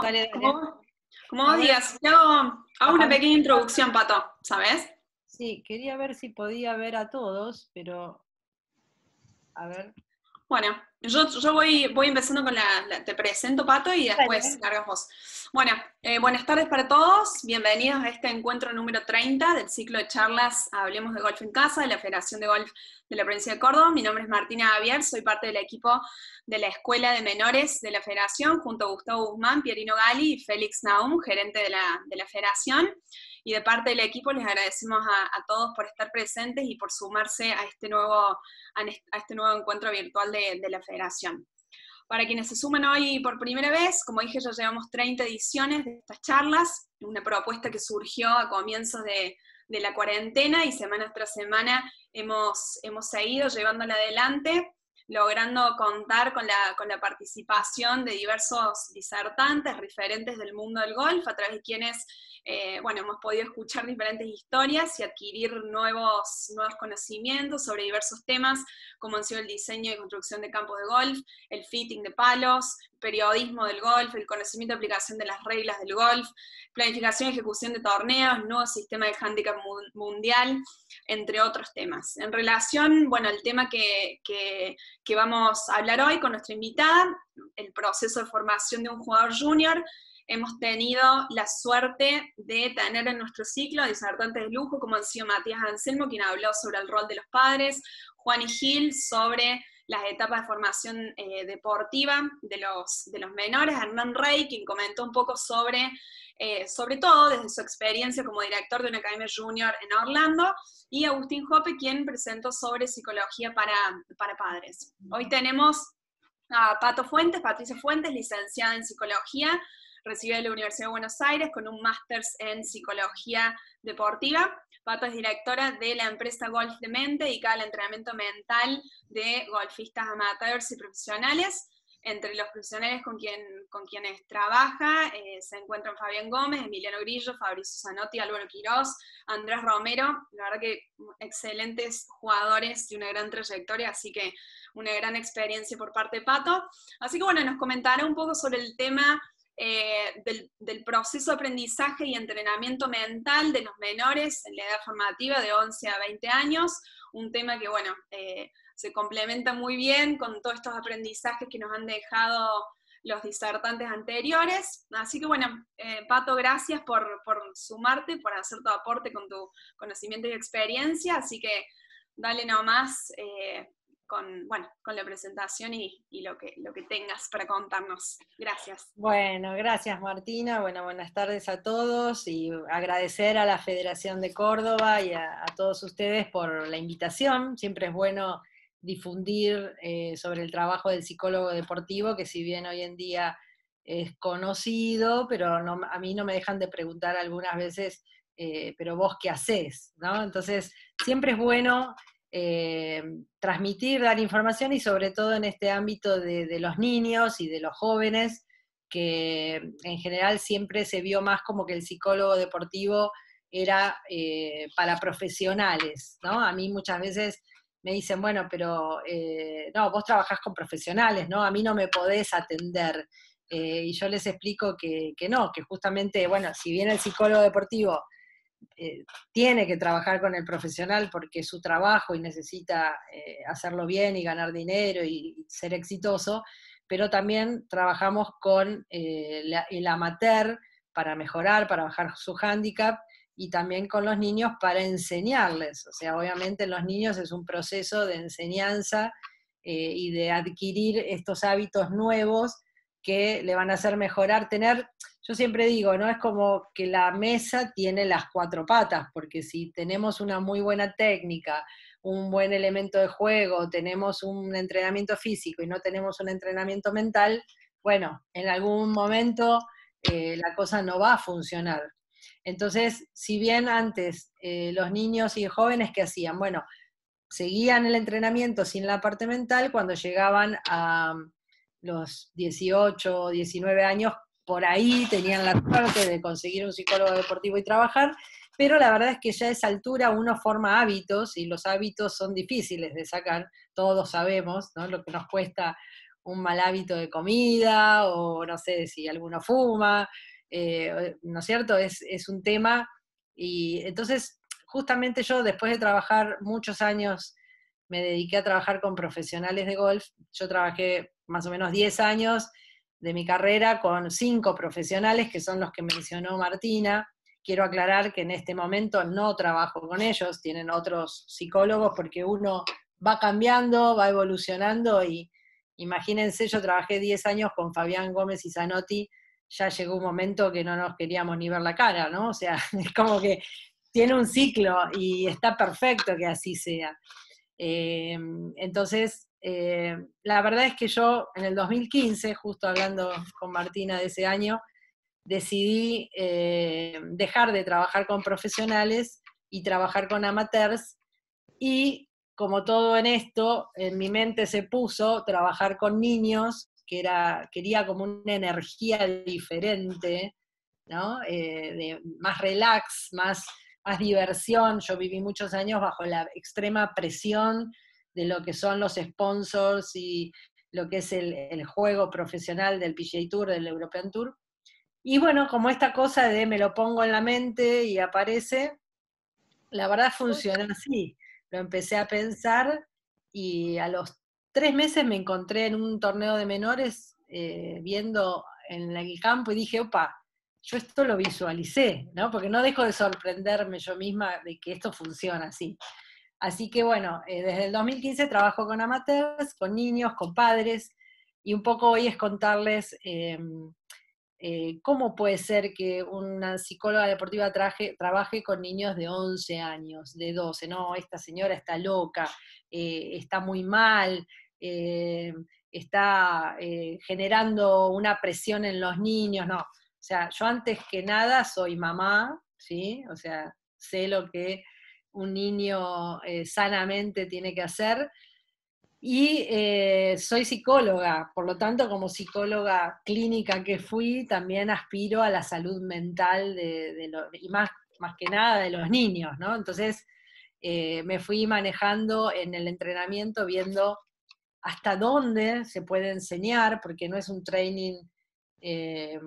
Dale, como vos digas, hago, hago una pequeña introducción, Pato, ¿sabes? Sí, quería ver si podía ver a todos, pero a ver. Bueno, yo, yo voy, voy empezando con la, Te presento, Pato, y después largas vos. Bueno, eh, buenas tardes para todos. Bienvenidos a este encuentro número 30 del ciclo de charlas Hablemos de Golf en Casa de la Federación de Golf de la provincia de Córdoba. Mi nombre es Martina Javier soy parte del equipo de la Escuela de Menores de la Federación, junto a Gustavo Guzmán, Pierino Gali y Félix Naum, gerente de la, de la Federación. Y de parte del equipo les agradecemos a, todos por estar presentes y por sumarse a este nuevo, a este nuevo encuentro virtual de, de la Federación. Para quienes se suman hoy por primera vez, como dije, ya llevamos 30 ediciones de estas charlas, una propuesta que surgió a comienzos de, de la cuarentena y semana tras semana hemos, hemos seguido llevándola adelante logrando contar con la, participación de diversos disertantes, referentes del mundo del golf, a través de quienes eh, bueno, hemos podido escuchar diferentes historias y adquirir nuevos, nuevos conocimientos sobre diversos temas, como han sido el diseño y construcción de campos de golf, el fitting de palos, periodismo del golf, el conocimiento y aplicación de las reglas del golf, planificación y ejecución de torneos, nuevo sistema de handicap mundial, entre otros temas. En relación, bueno, al tema que vamos a hablar hoy con nuestra invitada, el proceso de formación de un jugador junior. Hemos tenido la suerte de tener en nuestro ciclo disertantes de lujo, como han sido Matías Anselmo, quien habló sobre el rol de los padres, Juan y Gil sobre las etapas de formación eh, deportiva de los, de los menores, Hernán Rey, quien comentó un poco sobre eh, sobre todo desde su experiencia como director de una academia junior en Orlando, y Agustín Jope, quien presentó sobre psicología para, padres. Hoy tenemos a Pato Fuentes, Patricia Fuentes, licenciada en psicología, recibida de la Universidad de Buenos Aires con un máster en psicología deportiva. Pato es directora de la empresa Golf de Mente, dedicada al entrenamiento mental de golfistas amateurs y profesionales. Entre los profesionales con, quien, con quienes trabaja eh, se encuentran Fabián Gómez, Emiliano Grillo, Fabricio Zanotti, Álvaro Quiroz Andrés Romero, la verdad que excelentes jugadores y una gran trayectoria, así que una gran experiencia por parte de Pato. Así que bueno, nos comentará un poco sobre el tema eh, del, proceso de aprendizaje y entrenamiento mental de los menores en la edad formativa de 11 a 20 años, un tema que, bueno, eh, se complementa muy bien con todos estos aprendizajes que nos han dejado los disertantes anteriores. Así que bueno, eh, Pato, gracias por, sumarte, por hacer tu aporte con tu conocimiento y experiencia. Así que dale nomás más eh, con, la presentación y, lo, que, lo que tengas para contarnos. Gracias. Bueno, gracias Martina. Bueno, buenas tardes a todos y agradecer a la Federación de Córdoba y a todos ustedes por la invitación. Siempre es bueno difundir eh, sobre el trabajo del psicólogo deportivo, que si bien hoy en día es conocido, pero a mí no me dejan de preguntar algunas veces, eh, pero vos qué haces, ¿no? Entonces, siempre es bueno eh, transmitir, dar información y sobre todo en este ámbito de, los niños y de los jóvenes, que en general siempre se vio más como que el psicólogo deportivo era para profesionales, ¿no? A mí muchas veces me dicen, bueno, pero eh, no, vos trabajás con profesionales, ¿no? A mí no me podés atender. Eh, y yo les explico que, no, que justamente, bueno, si bien el psicólogo deportivo eh, tiene que trabajar con el profesional porque es su trabajo y necesita hacerlo bien y ganar dinero y, ser exitoso, pero también trabajamos con el amateur para mejorar, para bajar su hándicap y también con los niños para enseñarles. O sea, obviamente en los niños es un proceso de enseñanza eh, y de adquirir estos hábitos nuevos que le van a hacer mejorar, tener, yo siempre digo, ¿no? Es como que la mesa tiene las cuatro patas, porque si tenemos una muy buena técnica, un buen elemento de juego, tenemos un entrenamiento físico y no tenemos un entrenamiento mental, bueno, en algún momento eh, la cosa no va a funcionar. Entonces, si bien antes eh, los niños y jóvenes que hacían, bueno, seguían el entrenamiento sin la parte mental, cuando llegaban a mm, los 18 o 19 años, por ahí tenían la suerte de conseguir un psicólogo deportivo y trabajar, pero la verdad es que ya a esa altura uno forma hábitos y los hábitos son difíciles de sacar, todos sabemos ¿no? lo que nos cuesta un mal hábito de comida o no sé si alguno fuma eh, ¿no es cierto? Es, un tema. Y entonces, justamente yo, después de trabajar muchos años, me dediqué a trabajar con profesionales de golf. Yo trabajé más o menos 10 años de mi carrera con cinco profesionales, que son los que mencionó Martina. Quiero aclarar que en este momento no trabajo con ellos, tienen otros psicólogos porque uno va cambiando, va evolucionando y imagínense, yo trabajé 10 años con Fabián Gómez y Zanotti, ya llegó un momento que no nos queríamos ni ver la cara, ¿no? O sea, es como que tiene un ciclo y está perfecto que así sea. Eh, entonces, eh, la verdad es que yo en el 2015, justo hablando con Martina de ese año, decidí eh, dejar de trabajar con profesionales y trabajar con amateurs y como todo en esto, en mi mente se puso trabajar con niños que era, quería como una energía diferente, ¿no? Eh, de, más relax, más, más diversión. Yo viví muchos años bajo la extrema presión de lo que son los sponsors y lo que es el, el juego profesional del PGA Tour, del European Tour. Y bueno, como esta cosa de me lo pongo en la mente y aparece, la verdad funciona así. Lo empecé a pensar y a los tres meses me encontré en un torneo de menores eh, viendo en el campo y dije, opa, yo esto lo visualicé, ¿no? Porque no dejo de sorprenderme yo misma de que esto funciona así. Así que bueno, eh, desde el 2015 trabajo con amateurs, con niños, con padres, y un poco hoy es contarles em, eh, ¿cómo puede ser que una psicóloga deportiva trabaje con niños de 11 años, de 12? No, esta señora está loca, eh, está muy mal, eh, está generando una presión en los niños, no. O sea, yo antes que nada soy mamá, ¿sí? O sea, sé lo que un niño sanamente tiene que hacer y eh, soy psicóloga, por lo tanto, como psicóloga clínica que fui, también aspiro a la salud mental de, y más, que nada de los niños, ¿no? Entonces, eh, me fui manejando en el entrenamiento viendo hasta dónde se puede enseñar, porque no es un training eh,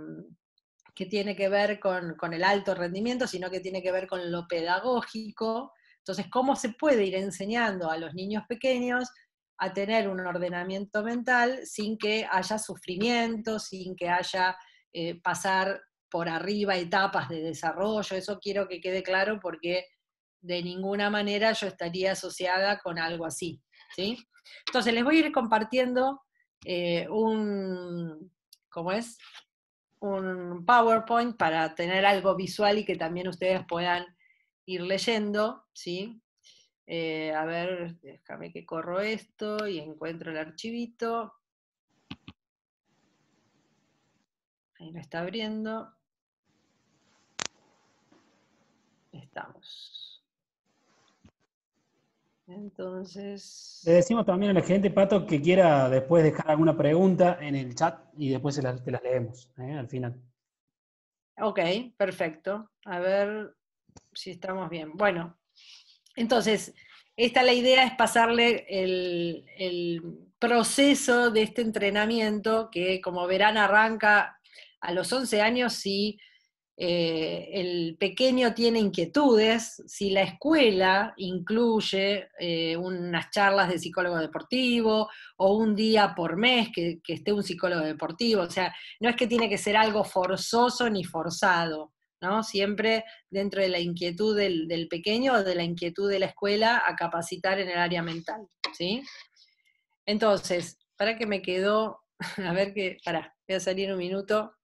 que tiene que ver con el alto rendimiento, sino que tiene que ver con lo pedagógico. Entonces, ¿cómo se puede ir enseñando a los niños pequeños? a tener un ordenamiento mental sin que haya sufrimiento, sin que haya eh, pasar por arriba etapas de desarrollo. Eso quiero que quede claro porque de ninguna manera yo estaría asociada con algo así. ¿sí? Entonces les voy a ir compartiendo eh, un, ¿cómo es? un PowerPoint para tener algo visual y que también ustedes puedan ir leyendo, ¿sí? Eh, a ver, déjame que corro esto y encuentro el archivito. Ahí lo está abriendo. Estamos. Entonces. Le decimos también a la gente, Pato, que quiera después dejar alguna pregunta en el chat y después se te las leemos eh, al final. Ok, perfecto. A ver si estamos bien. Bueno, entonces, esta la idea es pasarle el, proceso de este entrenamiento que, como verán, arranca a los 11 años si eh, el pequeño tiene inquietudes, si la escuela incluye eh, unas charlas de psicólogo deportivo o un día por mes que, que esté un psicólogo deportivo. O sea, no es que tiene que ser algo forzoso ni forzado. ¿no? Siempre dentro de la inquietud del, pequeño o de la inquietud de la escuela a capacitar en el área mental, ¿sí? Entonces, para que me quedó, a ver que, para voy a salir un minuto,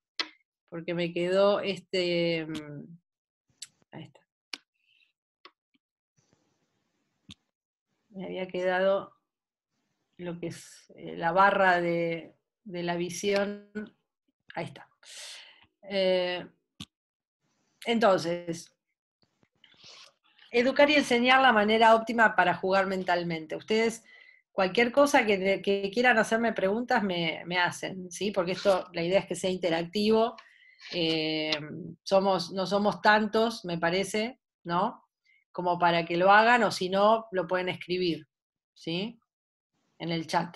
porque me quedó este, mm, ahí está. Me había quedado lo que es eh, la barra de, la visión, ahí está. Eh, entonces, educar y enseñar la manera óptima para jugar mentalmente. Ustedes, cualquier cosa que, quieran hacerme preguntas, me, hacen, ¿sí? Porque esto, la idea es que sea interactivo. Eh, somos, no somos tantos, me parece, ¿no? Como para que lo hagan, o si no, lo pueden escribir, ¿sí? En el chat.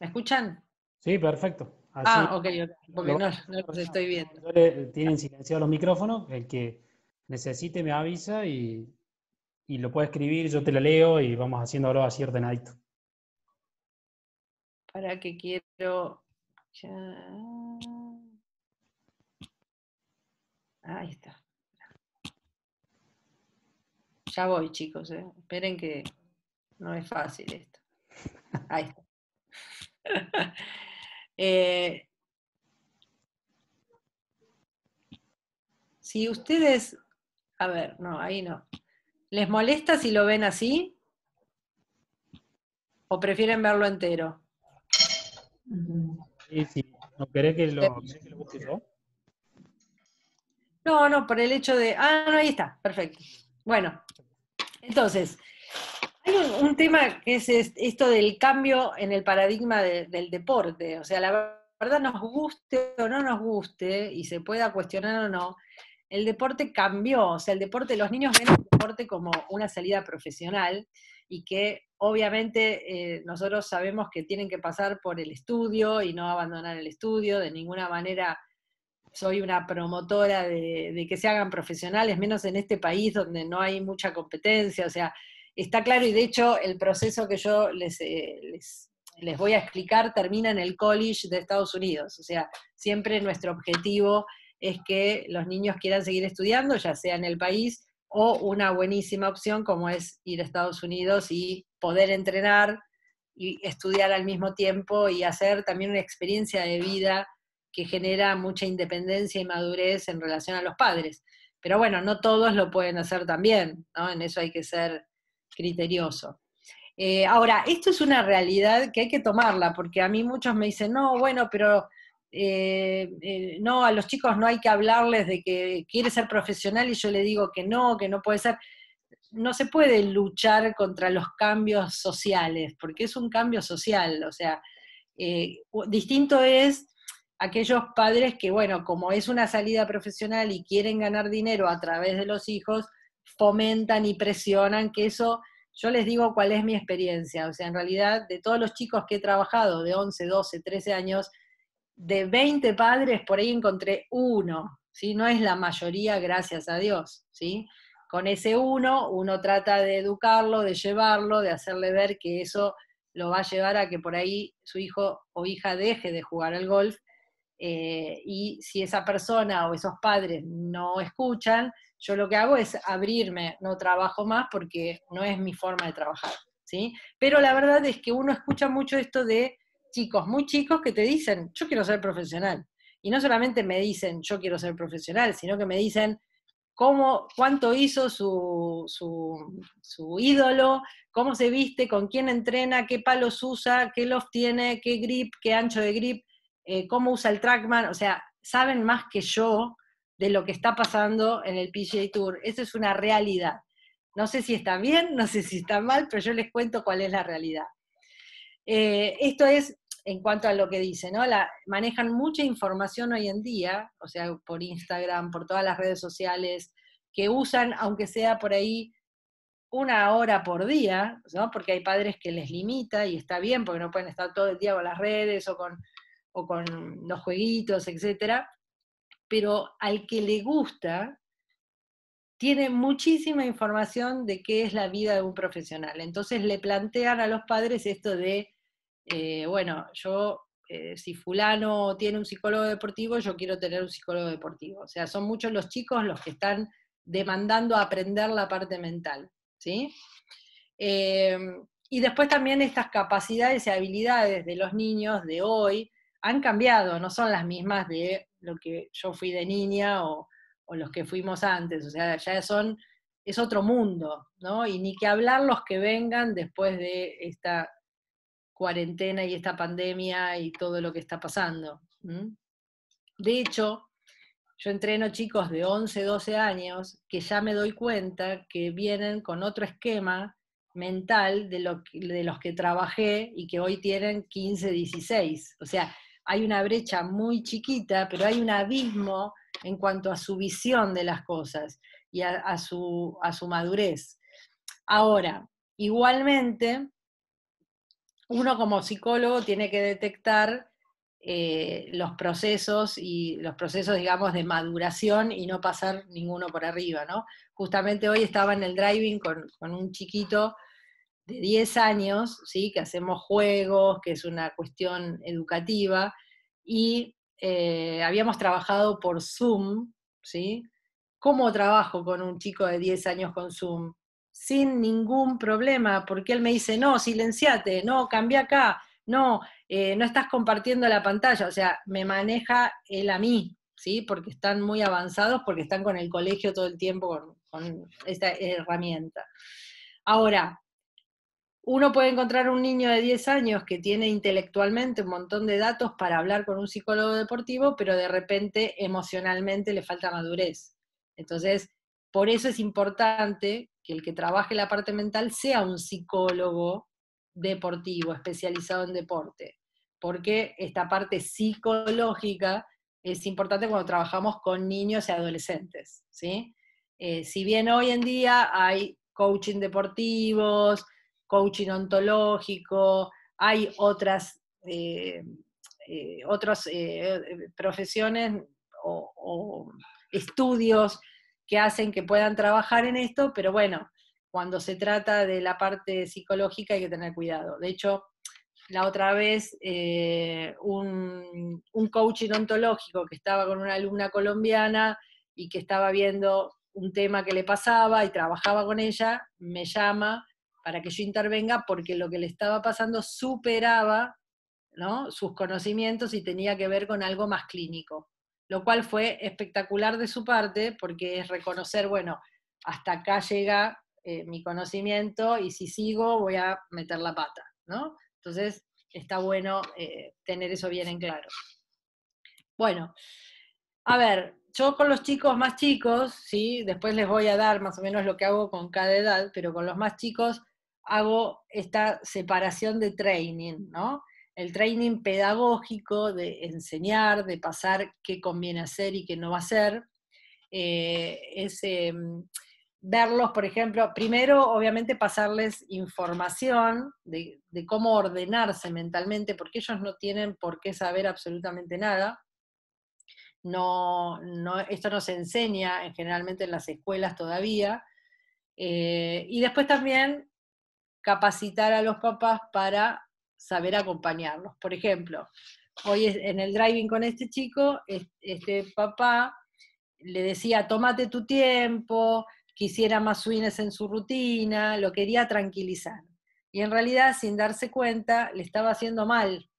¿Me escuchan? Sí, perfecto ah, ok, okay. porque no, los estoy viendo. Tienen silenciados los micrófonos, el que necesite me avisa y, lo puede escribir, yo te lo leo y vamos haciendo haciéndolo así ordenadito. Para que quiero... Ahí está. Ya voy, chicos. ¿eh? Esperen que no es fácil esto. Ahí está. Eh, si ustedes, a ver, no, ahí no. ¿Les molesta si lo ven así? ¿O prefieren verlo entero? Sí, sí. ¿No que lo, busque yo? No, no, por el hecho de. Ah, no, ahí está, perfecto. Bueno, entonces, hay un, tema que es esto del cambio en el paradigma del deporte. O sea, la verdad nos guste o no nos guste, y se pueda cuestionar o no, el deporte cambió. O sea, el deporte, los niños ven el deporte como una salida profesional y que obviamente eh, nosotros sabemos que tienen que pasar por el estudio y no abandonar el estudio, de ninguna manera soy una promotora de, de, que se hagan profesionales, menos en este país donde no hay mucha competencia, o sea, está claro y de hecho el proceso que yo eh, les, voy a explicar termina en el college de Estados Unidos. O sea, siempre nuestro objetivo es que los niños quieran seguir estudiando, ya sea en el país o una buenísima opción como es ir a Estados Unidos y poder entrenar y estudiar al mismo tiempo y hacer también una experiencia de vida que genera mucha independencia y madurez en relación a los padres. Pero bueno, no todos lo pueden hacer también, ¿no? En eso hay que ser criterioso. Eh, ahora, esto es una realidad que hay que tomarla, porque a mí muchos me dicen, no, bueno, pero eh, eh, no, a los chicos no hay que hablarles de que quiere ser profesional y yo le digo que no, que no puede ser. No se puede luchar contra los cambios sociales, porque es un cambio social, o sea, distinto es aquellos padres que, bueno, como es una salida profesional y quieren ganar dinero a través de los hijos, fomentan y presionan, que eso, yo les digo cuál es mi experiencia, o sea, en realidad de todos los chicos que he trabajado de 11, 12, 13 años, de 20 padres por ahí encontré uno, No es la mayoría, gracias a Dios, ¿sí? Con ese uno, uno trata de educarlo, de llevarlo, de hacerle ver que eso lo va a llevar a que por ahí su hijo o hija deje de jugar al golf. Eh, y si esa persona o esos padres no escuchan, yo lo que hago es abrirme, no trabajo más porque no es mi forma de trabajar, ¿sí? Pero la verdad es que uno escucha mucho esto de chicos muy chicos que te dicen, yo quiero ser profesional. Y no solamente me dicen, yo quiero ser profesional, sino que me dicen, cómo, cuánto hizo su, su, su, ídolo, cómo se viste, con quién entrena, qué palos usa, qué loft tiene, qué grip, qué ancho de grip, eh, cómo usa el trackman, o sea, saben más que yo de lo que está pasando en el PGA Tour. Eso es una realidad. No sé si está bien, no sé si está mal, pero yo les cuento cuál es la realidad. Eh, esto es en cuanto a lo que dice, ¿no? manejan mucha información hoy en día, o sea, por Instagram, por todas las redes sociales, que usan, aunque sea por ahí una hora por día, ¿no? Porque hay padres que les limita y está bien, porque no pueden estar todo el día con las redes o con, o con los jueguitos, etcétera pero al que le gusta, tiene muchísima información de qué es la vida de un profesional. Entonces le plantean a los padres esto de, eh, bueno, yo, eh, si fulano tiene un psicólogo deportivo, yo quiero tener un psicólogo deportivo. O sea, son muchos los chicos los que están demandando aprender la parte mental, ¿sí? Eh, y después también estas capacidades y habilidades de los niños de hoy han cambiado, no son las mismas de lo que yo fui de niña o, los que fuimos antes, o sea, ya son, es otro mundo, ¿no? Y ni que hablar los que vengan después de esta cuarentena y esta pandemia y todo lo que está pasando. De hecho, yo entreno chicos de 11, 12 años que ya me doy cuenta que vienen con otro esquema mental de, lo, de los que trabajé y que hoy tienen 15, 16. O sea, hay una brecha muy chiquita, pero hay un abismo en cuanto a su visión de las cosas y a, su, madurez. Ahora, igualmente, uno como psicólogo tiene que detectar eh, los procesos y los procesos, digamos, de maduración y no pasar ninguno por arriba, ¿no? Justamente hoy estaba en el driving con un chiquito de 10 años, ¿sí? que hacemos juegos, que es una cuestión educativa, y eh, habíamos trabajado por Zoom, ¿sí? ¿Cómo trabajo con un chico de 10 años con Zoom? Sin ningún problema, porque él me dice, no, silenciate, no, cambia acá, no, eh, no estás compartiendo la pantalla, o sea, me maneja él a mí, ¿sí? Porque están muy avanzados, porque están con el colegio todo el tiempo con esta herramienta. Ahora, uno puede encontrar un niño de 10 años que tiene intelectualmente un montón de datos para hablar con un psicólogo deportivo, pero de repente emocionalmente le falta madurez. Entonces, por eso es importante que el que trabaje la parte mental sea un psicólogo deportivo, especializado en deporte, porque esta parte psicológica es importante cuando trabajamos con niños y adolescentes, eh, si bien hoy en día hay coaching deportivos, coaching ontológico, hay otras, eh, eh, otras eh, profesiones o, estudios que hacen que puedan trabajar en esto, pero bueno, cuando se trata de la parte psicológica hay que tener cuidado. De hecho, la otra vez un, un, coaching ontológico que estaba con una alumna colombiana y que estaba viendo un tema que le pasaba y trabajaba con ella, me llama para que yo intervenga porque lo que le estaba pasando superaba sus conocimientos y tenía que ver con algo más clínico, lo cual fue espectacular de su parte porque es reconocer, bueno, hasta acá llega eh, mi conocimiento y si sigo voy a meter la pata, ¿no? Entonces está bueno eh, tener eso bien en claro. Bueno, a ver, yo con los chicos más chicos, ¿sí? después les voy a dar más o menos lo que hago con cada edad, pero con los más chicos hago esta separación de training, ¿no? El training pedagógico de enseñar, de pasar qué conviene hacer y qué no va a hacer. Eh, es em, verlos, por ejemplo, primero obviamente pasarles información de, cómo ordenarse mentalmente, porque ellos no tienen por qué saber absolutamente nada. No, no, esto no se enseña generalmente en las escuelas todavía. Eh, y después también capacitar a los papás para saber acompañarlos. Por ejemplo, hoy en el driving con este chico, este papá le decía, tómate tu tiempo, quisiera más swings en su rutina, lo quería tranquilizar. Y en realidad, sin darse cuenta, le estaba haciendo mal,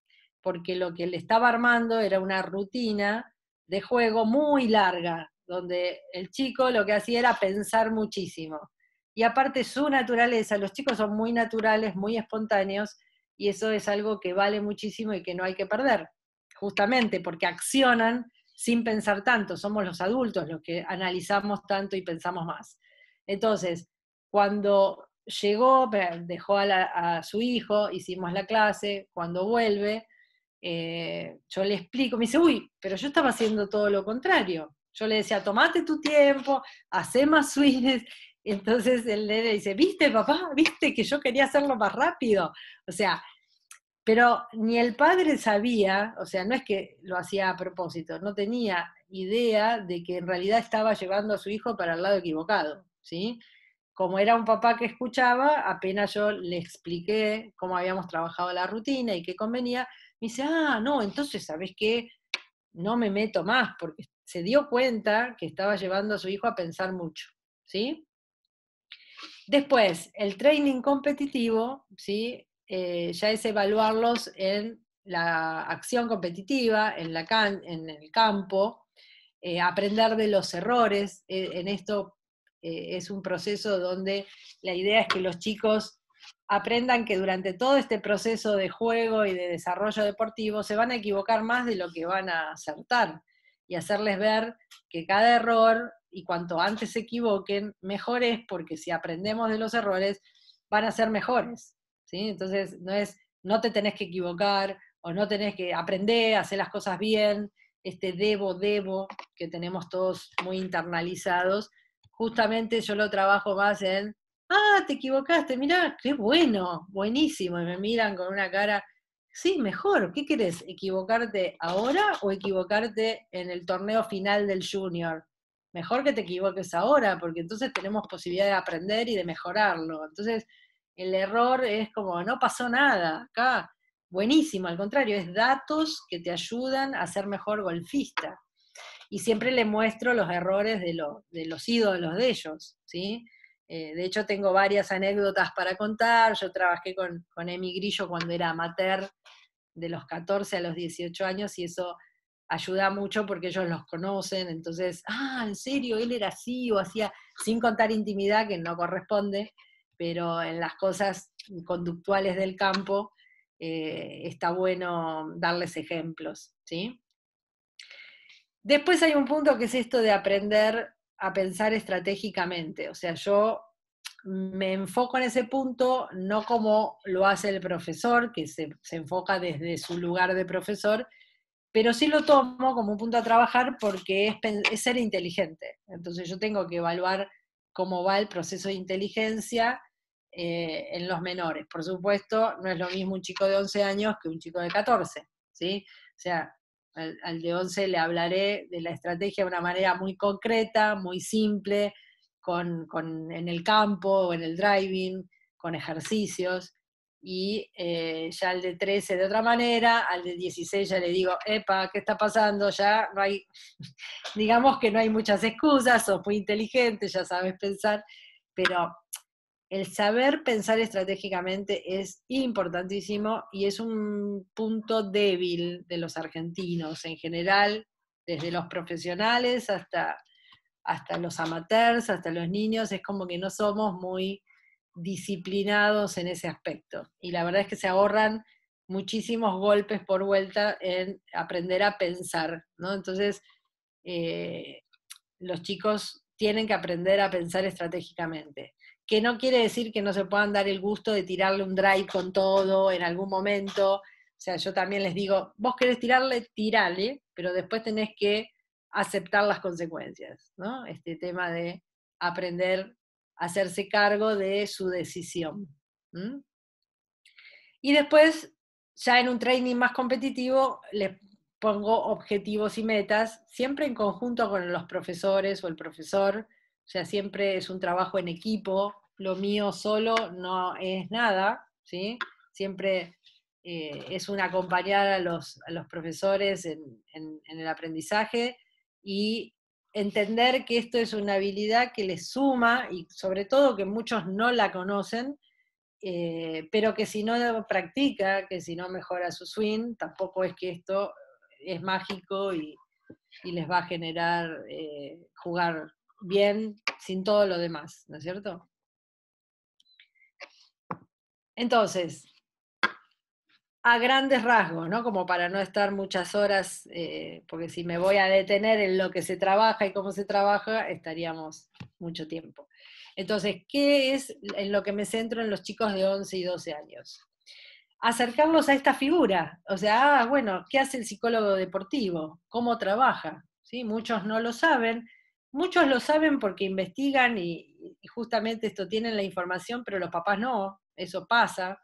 porque lo que le estaba armando era una rutina de juego muy larga, donde el chico lo que hacía era pensar muchísimo y aparte su naturaleza, los chicos son muy naturales, muy espontáneos, y eso es algo que vale muchísimo y que no hay que perder, justamente porque accionan sin pensar tanto, somos los adultos los que analizamos tanto y pensamos más. Entonces, cuando llegó, dejó a, su hijo, hicimos la clase, cuando vuelve, eh, yo le explico, me dice, uy, pero yo estaba haciendo todo lo contrario. Yo le decía, tomate tu tiempo, hace más swings, entonces el nene dice, viste papá, viste que yo quería hacerlo más rápido. O sea, pero ni el padre sabía, o sea, no es que lo hacía a propósito, no tenía idea de que en realidad estaba llevando a su hijo para el lado equivocado, ¿sí? Como era un papá que escuchaba, apenas yo le expliqué cómo habíamos trabajado la rutina y qué convenía, me dice, ah, no, entonces, ¿sabes qué? No me meto más, porque se dio cuenta que estaba llevando a su hijo a pensar mucho, ¿sí? Después, el training competitivo, ¿sí? Eh, ya es evaluarlos en la acción competitiva, en, la en el campo, eh, aprender de los errores. Eh, en esto es un proceso donde la idea es que los chicos aprendan que durante todo este proceso de juego y de desarrollo deportivo se van a equivocar más de lo que van a acertar y hacerles ver que cada error y cuanto antes se equivoquen, mejor es porque si aprendemos de los errores, van a ser mejores. ¿sí? Entonces, no es, no te tenés que equivocar o no tenés que aprender, hacer las cosas bien, este debo, debo que tenemos todos muy internalizados. Justamente yo lo trabajo más en, ah, te equivocaste, mirá, qué bueno, buenísimo. Y me miran con una cara, sí, mejor, ¿qué querés? ¿Equivocarte ahora o equivocarte en el torneo final del junior? mejor que te equivoques ahora, porque entonces tenemos posibilidad de aprender y de mejorarlo. Entonces, el error es como, no pasó nada, acá, buenísimo, al contrario, es datos que te ayudan a ser mejor golfista. Y siempre le muestro los errores de, de los ídolos de ellos, ¿sí? Eh, de hecho, tengo varias anécdotas para contar. Yo trabajé con, con Emi Grillo cuando era amateur, de los 14 a los 18 años, y eso ayuda mucho porque ellos los conocen, entonces, ah, en serio, él era así o hacía, sin contar intimidad que no corresponde, pero en las cosas conductuales del campo eh, está bueno darles ejemplos, ¿sí? Después hay un punto que es esto de aprender a pensar estratégicamente, o sea, yo me enfoco en ese punto, no como lo hace el profesor, que se enfoca desde su lugar de profesor, pero sí lo tomo como un punto a trabajar porque es, ser inteligente. Entonces yo tengo que evaluar cómo va el proceso de inteligencia eh, en los menores. Por supuesto, no es lo mismo un chico de 11 años que un chico de 14, O sea, al, de 11 le hablaré de la estrategia de una manera muy concreta, muy simple, en el campo, o en el driving, con ejercicios, y eh, ya al de 13 de otra manera, al de 16 ya le digo, epa, ¿qué está pasando? Ya no hay, digamos que no hay muchas excusas, sos muy inteligente, ya sabes pensar, pero el saber pensar estratégicamente es importantísimo y es un punto débil de los argentinos en general, desde los profesionales hasta, hasta los amateurs, hasta los niños, es como que no somos muy disciplinados en ese aspecto. Y la verdad es que se ahorran muchísimos golpes por vuelta en aprender a pensar, ¿no? Entonces, eh, los chicos tienen que aprender a pensar estratégicamente, que no quiere decir que no se puedan dar el gusto de tirarle un drive con todo en algún momento. O sea, yo también les digo, vos querés tirarle, tirale, pero después tenés que aceptar las consecuencias, ¿no? Este tema de aprender hacerse cargo de su decisión. Y después, ya en un training más competitivo, les pongo objetivos y metas, siempre en conjunto con los profesores o el profesor, o sea, siempre es un trabajo en equipo, lo mío solo no es nada, ¿sí? Siempre eh, es un acompañar a los, los profesores en, en, el aprendizaje y entender que esto es una habilidad que les suma y sobre todo que muchos no la conocen, eh, pero que si no practica, que si no mejora su swing, tampoco es que esto es mágico y, les va a generar eh, jugar bien sin todo lo demás, ¿no es cierto? Entonces, a grandes rasgos, ¿no? Como para no estar muchas horas, eh, porque si me voy a detener en lo que se trabaja y cómo se trabaja, estaríamos mucho tiempo. Entonces, ¿qué es en lo que me centro en los chicos de 11 y 12 años? Acercarlos a esta figura, o sea, ah, bueno, ¿qué hace el psicólogo deportivo? ¿Cómo trabaja? ¿Sí? Muchos no lo saben, muchos lo saben porque investigan y justamente esto tienen la información, pero los papás no, eso pasa.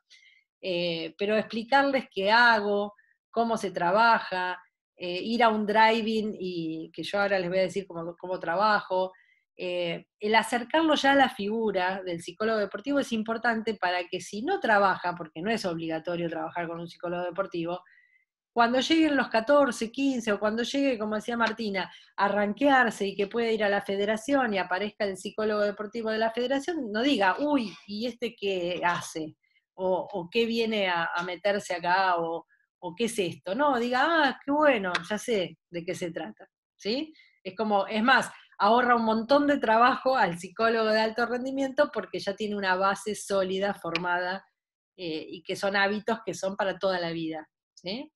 Eh, pero explicarles qué hago, cómo se trabaja, eh, ir a un driving y que yo ahora les voy a decir cómo, trabajo. Eh, el acercarlo ya a la figura del psicólogo deportivo es importante para que si no trabaja, porque no es obligatorio trabajar con un psicólogo deportivo, cuando lleguen los 14, 15 o cuando llegue, como decía Martina, a y que pueda ir a la federación y aparezca el psicólogo deportivo de la federación, no diga, uy, ¿y este qué hace? o, qué viene a, meterse acá, o, qué es esto. No, diga, ah, qué bueno, ya sé de qué se trata. ¿Sí? Es como, es más, ahorra un montón de trabajo al psicólogo de alto rendimiento porque ya tiene una base sólida, formada, eh, y que son hábitos que son para toda la vida. ¿sí?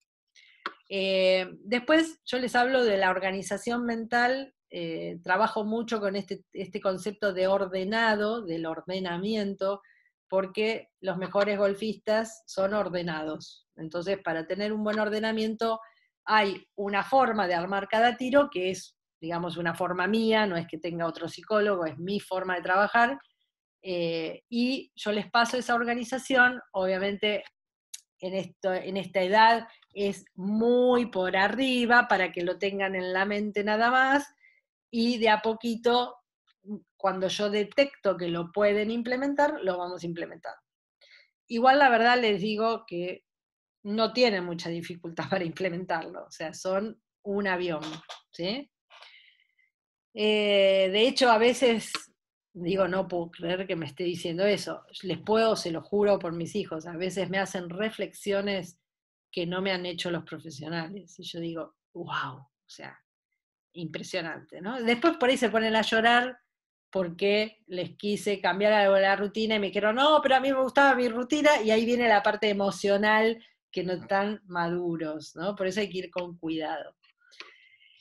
Eh, después yo les hablo de la organización mental, eh, trabajo mucho con este, este, concepto de ordenado, del ordenamiento, porque los mejores golfistas son ordenados. Entonces, para tener un buen ordenamiento hay una forma de armar cada tiro, que es, digamos, una forma mía, no es que tenga otro psicólogo, es mi forma de trabajar. Eh, y yo les paso esa organización, obviamente en, esto, en esta edad es muy por arriba para que lo tengan en la mente nada más y de a poquito cuando yo detecto que lo pueden implementar, lo vamos a implementar. Igual la verdad les digo que no tienen mucha dificultad para implementarlo, o sea, son un avión, eh, de hecho, a veces digo, no puedo creer que me esté diciendo eso. Les puedo, se lo juro por mis hijos, a veces me hacen reflexiones que no me han hecho los profesionales. Y yo digo, wow, o sea, impresionante, Después por ahí se ponen a llorar porque les quise cambiar algo la rutina y me dijeron, no, pero a mí me gustaba mi rutina y ahí viene la parte emocional que no están maduros, ¿no? Por eso hay que ir con cuidado.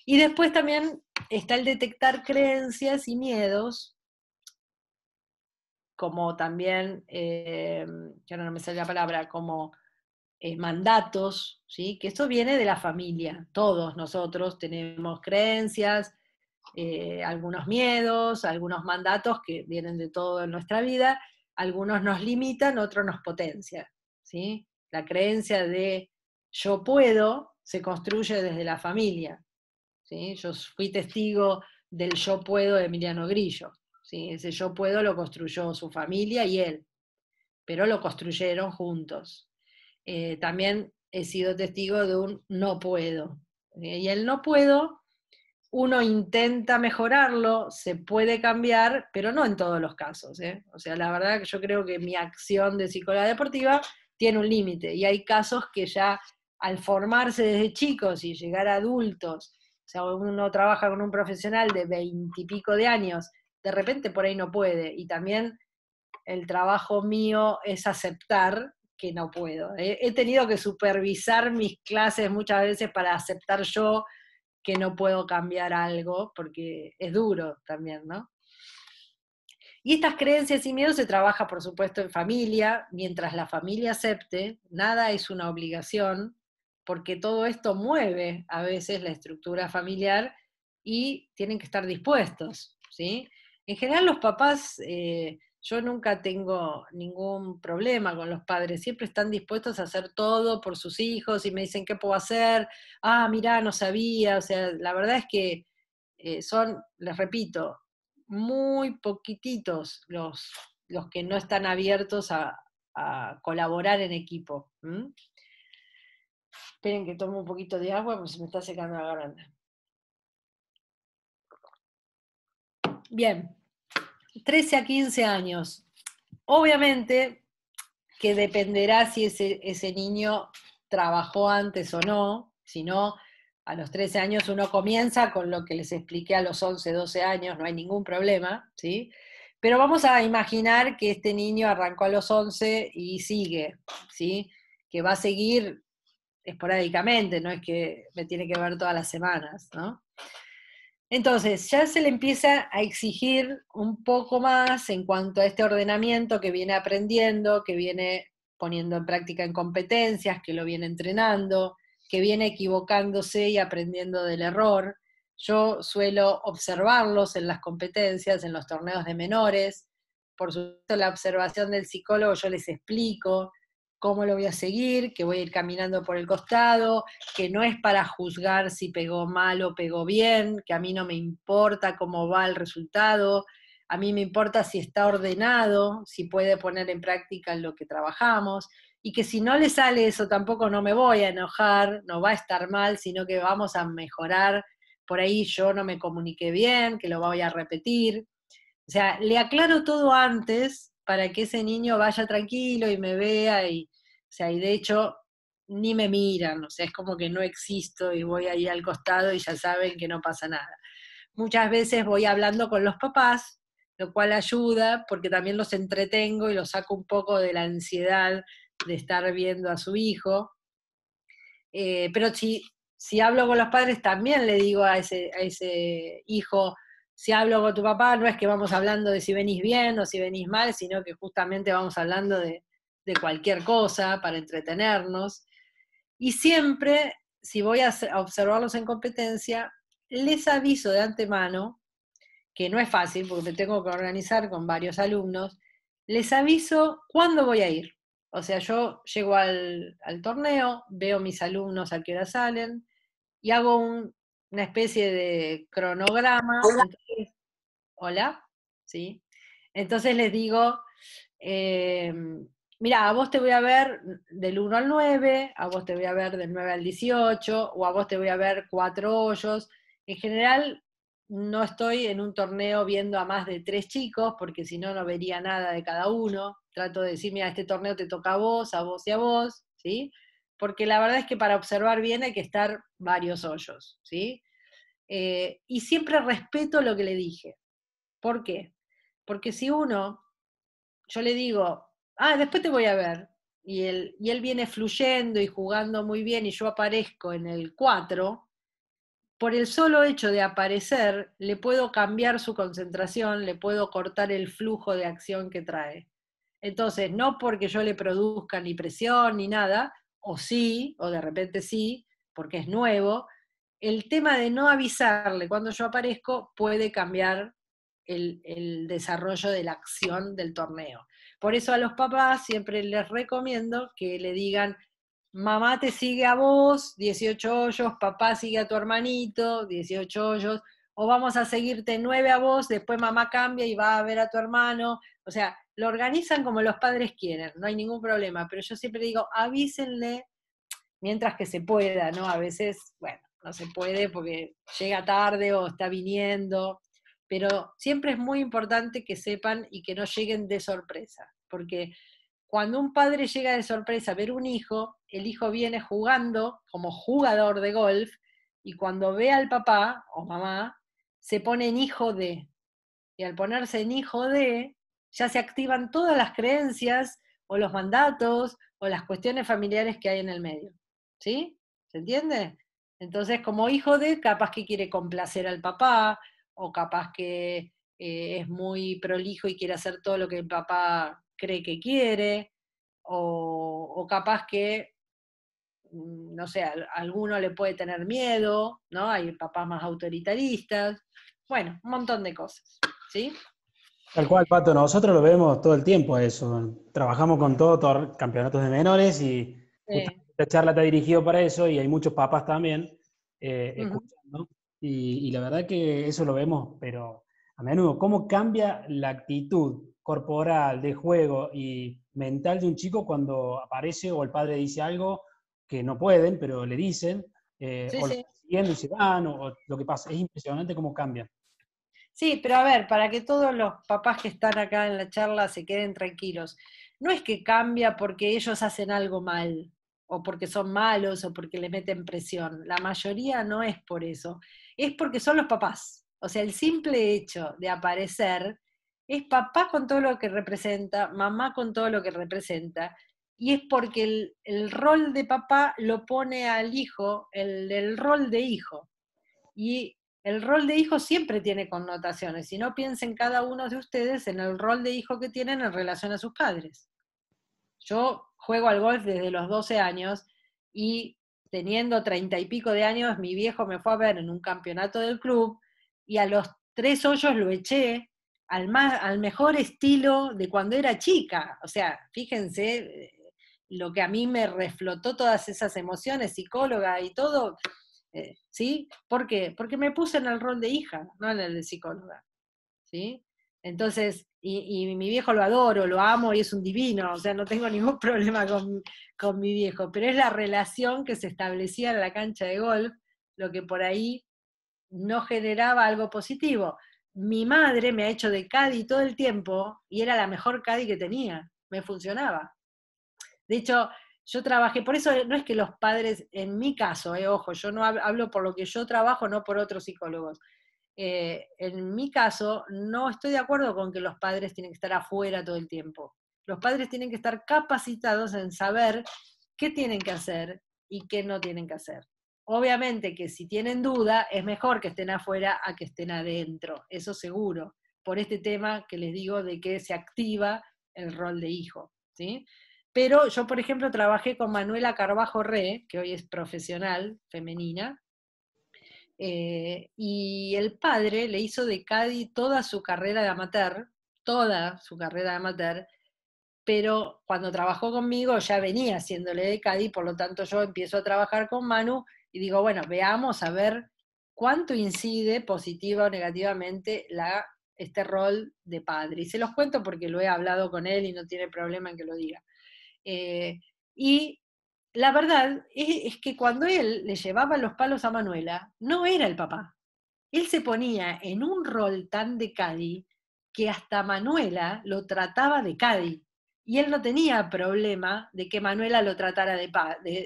Y después también está el detectar creencias y miedos, como también, eh, ya no me sale la palabra, como eh, mandatos, ¿sí? que esto viene de la familia. Todos nosotros tenemos creencias, eh, algunos miedos, algunos mandatos que vienen de todo en nuestra vida, algunos nos limitan, otros nos potencian. ¿sí? La creencia de yo puedo se construye desde la familia. ¿sí? Yo fui testigo del yo puedo de Emiliano Grillo. ¿sí? Ese yo puedo lo construyó su familia y él, pero lo construyeron juntos. Eh, también he sido testigo de un no puedo. Y el no puedo uno intenta mejorarlo, se puede cambiar, pero no en todos los casos. ¿eh? O sea, la verdad que yo creo que mi acción de psicóloga deportiva tiene un límite y hay casos que ya al formarse desde chicos y llegar a adultos, o sea, uno trabaja con un profesional de veintipico de años, de repente por ahí no puede. Y también el trabajo mío es aceptar que no puedo. ¿eh? He tenido que supervisar mis clases muchas veces para aceptar yo que no puedo cambiar algo, porque es duro también, ¿no? Y estas creencias y miedos se trabaja, por supuesto, en familia, mientras la familia acepte, nada es una obligación, porque todo esto mueve a veces la estructura familiar y tienen que estar dispuestos, ¿sí? En general los papás eh, yo nunca tengo ningún problema con los padres, siempre están dispuestos a hacer todo por sus hijos y me dicen, ¿qué puedo hacer? Ah, mirá, no sabía. O sea, la verdad es que eh, son, les repito, muy poquititos los, los que no están abiertos a, a colaborar en equipo. Esperen que tome un poquito de agua, pues se me está secando la garganta. Bien, 13 a 15 años. Obviamente que dependerá si ese, ese niño trabajó antes o no, si no, a los 13 años uno comienza con lo que les expliqué a los 11, 12 años, no hay ningún problema, ¿sí? Pero vamos a imaginar que este niño arrancó a los 11 y sigue, ¿sí? Que va a seguir esporádicamente, no es que me tiene que ver todas las semanas, ¿no? Entonces, ya se le empieza a exigir un poco más en cuanto a este ordenamiento que viene aprendiendo, que viene poniendo en práctica en competencias, que lo viene entrenando, que viene equivocándose y aprendiendo del error. Yo suelo observarlos en las competencias, en los torneos de menores. Por supuesto, la observación del psicólogo yo les explico, cómo lo voy a seguir, que voy a ir caminando por el costado, que no es para juzgar si pegó mal o pegó bien, que a mí no me importa cómo va el resultado, a mí me importa si está ordenado, si puede poner en práctica lo que trabajamos, y que si no le sale eso tampoco no me voy a enojar, no va a estar mal, sino que vamos a mejorar, por ahí yo no me comuniqué bien, que lo voy a repetir. O sea, le aclaro todo antes para que ese niño vaya tranquilo y me vea y, o sea, de hecho ni me miran, o sea, es como que no existo y voy ahí al costado y ya saben que no pasa nada. Muchas veces voy hablando con los papás, lo cual ayuda porque también los entretengo y los saco un poco de la ansiedad de estar viendo a su hijo. Eh, pero si, si hablo con los padres, también le digo a ese, a ese hijo, si hablo con tu papá, no es que vamos hablando de si venís bien o si venís mal, sino que justamente vamos hablando de, cualquier cosa para entretenernos. Y siempre, si voy a observarlos en competencia, les aviso de antemano, que no es fácil porque me tengo que organizar con varios alumnos, les aviso cuándo voy a ir. O sea, yo llego al, torneo, veo mis alumnos a qué hora salen y hago una especie de cronograma hola, ¿sí? Entonces les digo, em, mira, a vos te voy a ver del 1 al 9, a vos te voy a ver del 9 al 18, o a vos te voy a ver cuatro hoyos. En general, no estoy en un torneo viendo a más de tres chicos, porque si no, no vería nada de cada uno. Trato de decir, mira, este torneo te toca a vos, a vos y a vos, ¿sí? Porque la verdad es que para observar bien hay que estar varios hoyos, ¿sí? Eh, y siempre respeto lo que le dije. ¿Por qué? Porque si uno, yo le digo, ah, después te voy a ver, y él, y él viene fluyendo y jugando muy bien y yo aparezco en el 4, por el solo hecho de aparecer, le puedo cambiar su concentración, le puedo cortar el flujo de acción que trae. Entonces, no porque yo le produzca ni presión ni nada, o sí, o de repente sí, porque es nuevo, el tema de no avisarle cuando yo aparezco puede cambiar el, desarrollo de la acción del torneo. Por eso a los papás siempre les recomiendo que le digan, mamá te sigue a vos, 18 hoyos, papá sigue a tu hermanito, 18 hoyos, o vamos a seguirte nueve a vos, después mamá cambia y va a ver a tu hermano. O sea, lo organizan como los padres quieren, no hay ningún problema, pero yo siempre digo, avísenle mientras que se pueda, ¿no? A veces, bueno, no se puede porque llega tarde o está viniendo, pero siempre es muy importante que sepan y que no lleguen de sorpresa, porque cuando un padre llega de sorpresa a ver un hijo, el hijo viene jugando como jugador de golf y cuando ve al papá o mamá, se pone en hijo de. Y al ponerse en hijo de, ya se activan todas las creencias o los mandatos o las cuestiones familiares que hay en el medio. ¿Sí? ¿Se entiende? Entonces, como hijo de, capaz que quiere complacer al papá, o capaz que eh, es muy prolijo y quiere hacer todo lo que el papá cree que quiere, o, capaz que, mm, no sé, alguno le puede tener miedo, ¿no? Hay papás más autoritaristas, bueno, un montón de cosas, ¿sí? Tal cual, Pato, nosotros lo vemos todo el tiempo eso. Trabajamos con todo, todo campeonatos de menores y la charla está dirigido para eso y hay muchos papás también eh, escuchando. Y, la verdad que eso lo vemos, pero a menudo, cómo cambia la actitud corporal, de juego y mental de un chico cuando aparece o el padre dice algo que no pueden, pero le dicen, eh, sí, o sí. lo y se van, o, lo que pasa. Es impresionante cómo cambia. Sí, pero a ver, para que todos los papás que están acá en la charla se queden tranquilos, no es que cambia porque ellos hacen algo mal, o porque son malos, o porque le meten presión. La mayoría no es por eso es porque son los papás. O sea, el simple hecho de aparecer es papá con todo lo que representa, mamá con todo lo que representa, y es porque el, rol de papá lo pone al hijo, el, el rol de hijo. Y el rol de hijo siempre tiene connotaciones, si no piensen cada uno de ustedes en el rol de hijo que tienen en relación a sus padres. Yo juego al golf desde los 12 años y teniendo treinta y pico de años, mi viejo me fue a ver en un campeonato del club y a los tres hoyos lo eché al, al mejor estilo de cuando era chica. O sea, fíjense eh, lo que a mí me reflotó todas esas emociones, psicóloga y todo, eh, ¿sí? ¿Por qué? Porque me puse en el rol de hija, no en el de psicóloga, ¿sí? Entonces, y, mi viejo lo adoro, lo amo y es un divino, o sea, no tengo ningún problema con, mi viejo, pero es la relación que se establecía en la cancha de golf, lo que por ahí no generaba algo positivo. Mi madre me ha hecho de Cadi todo el tiempo y era la mejor Cadi que tenía, me funcionaba. De hecho, yo trabajé, por eso no es que los padres, en mi caso, eh, ojo, yo no hablo por lo que yo trabajo, no por otros psicólogos. Eh, en mi caso, no estoy de acuerdo con que los padres tienen que estar afuera todo el tiempo. Los padres tienen que estar capacitados en saber qué tienen que hacer y qué no tienen que hacer. Obviamente que si tienen duda, es mejor que estén afuera a que estén adentro, eso seguro, por este tema que les digo de que se activa el rol de hijo. ¿sí? Pero yo, por ejemplo, trabajé con Manuela Carvajo Re, que hoy es profesional femenina, eh, y el padre le hizo de Cadi toda su carrera de amateur, toda su carrera de amateur, pero cuando trabajó conmigo ya venía haciéndole de Cadi, por lo tanto yo empiezo a trabajar con Manu y digo, bueno, veamos a ver cuánto incide positiva o negativamente la, este rol de padre. Y se los cuento porque lo he hablado con él y no tiene problema en que lo diga. Eh, y la verdad e-, es, que cuando él le llevaba los palos a Manuela, no era el papá. Él se ponía en un rol tan de Cadi que hasta Manuela lo trataba de Cadi. Y él no tenía problema de que Manuela lo tratara de,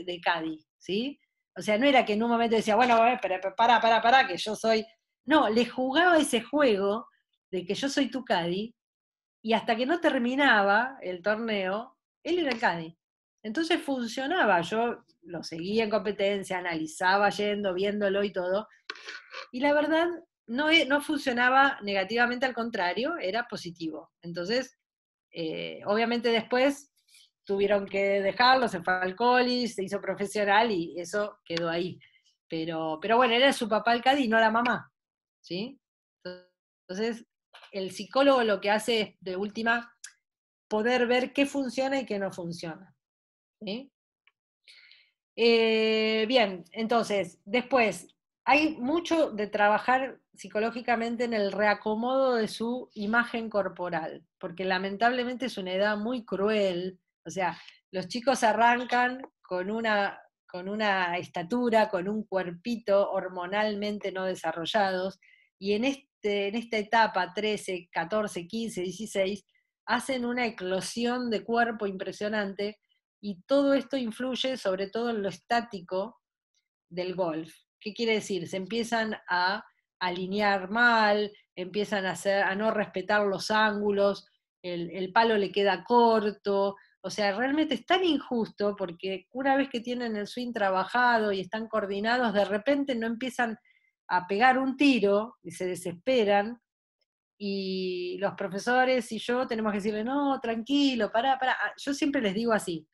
de, Cadi, ¿sí? O sea, no era que en un momento decía, bueno, pero para, para, para, que yo soy... No, le jugaba ese juego de que yo soy tu Cadi, y hasta que no terminaba el torneo, él era el Cadi. Entonces funcionaba, yo lo seguía en competencia, analizaba yendo, viéndolo y todo. Y la verdad, no, e, no funcionaba negativamente, al contrario, era positivo. Entonces, eh, obviamente después tuvieron que dejarlo, se fue al se hizo profesional y eso quedó ahí. Pero, pero bueno, era su papá el Cadi, no la mamá. ¿sí? Entonces, el psicólogo lo que hace es, de última, poder ver qué funciona y qué no funciona. Eh, bien, entonces, después, hay mucho de trabajar psicológicamente en el reacomodo de su imagen corporal, porque lamentablemente es una edad muy cruel, o sea, los chicos arrancan con una, estatura, con un cuerpito hormonalmente no desarrollados, y en, este, en esta etapa, 13, 14, 15, 16, hacen una eclosión de cuerpo impresionante y todo esto influye sobre todo en lo estático del golf. ¿Qué quiere decir? Se empiezan a alinear mal, empiezan a, hacer, a no respetar los ángulos, el, el, palo le queda corto. O sea, realmente es tan injusto porque una vez que tienen el swing trabajado y están coordinados, de repente no empiezan a pegar un tiro y se desesperan y los profesores y yo tenemos que decirle, no, tranquilo, pará, pará. Ah, yo siempre les digo así,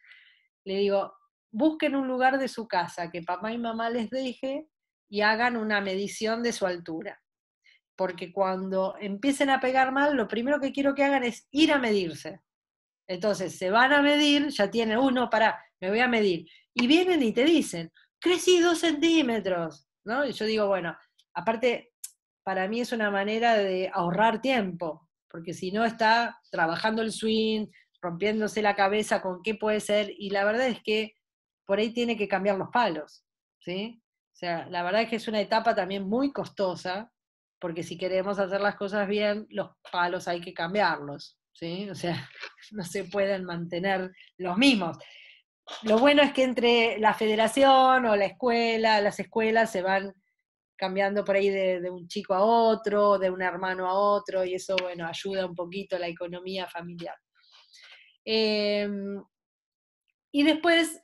le digo, busquen un lugar de su casa que papá y mamá les deje y hagan una medición de su altura. Porque cuando empiecen a pegar mal, lo primero que quiero que hagan es ir a medirse. Entonces, se van a medir, ya tienen, uno, pará, me voy a medir. Y vienen y te dicen, crecí dos centímetros, ¿no? Y yo digo, bueno, aparte, para mí es una manera de ahorrar tiempo, porque si no está trabajando el swing, rompiéndose la cabeza con qué puede ser, y la verdad es que por ahí tiene que cambiar los palos, ¿sí? O sea, la verdad es que es una etapa también muy costosa, porque si queremos hacer las cosas bien, los palos hay que cambiarlos, ¿sí? O sea, no se pueden mantener los mismos. Lo bueno es que entre la federación o la escuela, las escuelas se van cambiando por ahí de, un chico a otro, de un hermano a otro, y eso, bueno, ayuda un poquito la economía familiar. Em, y después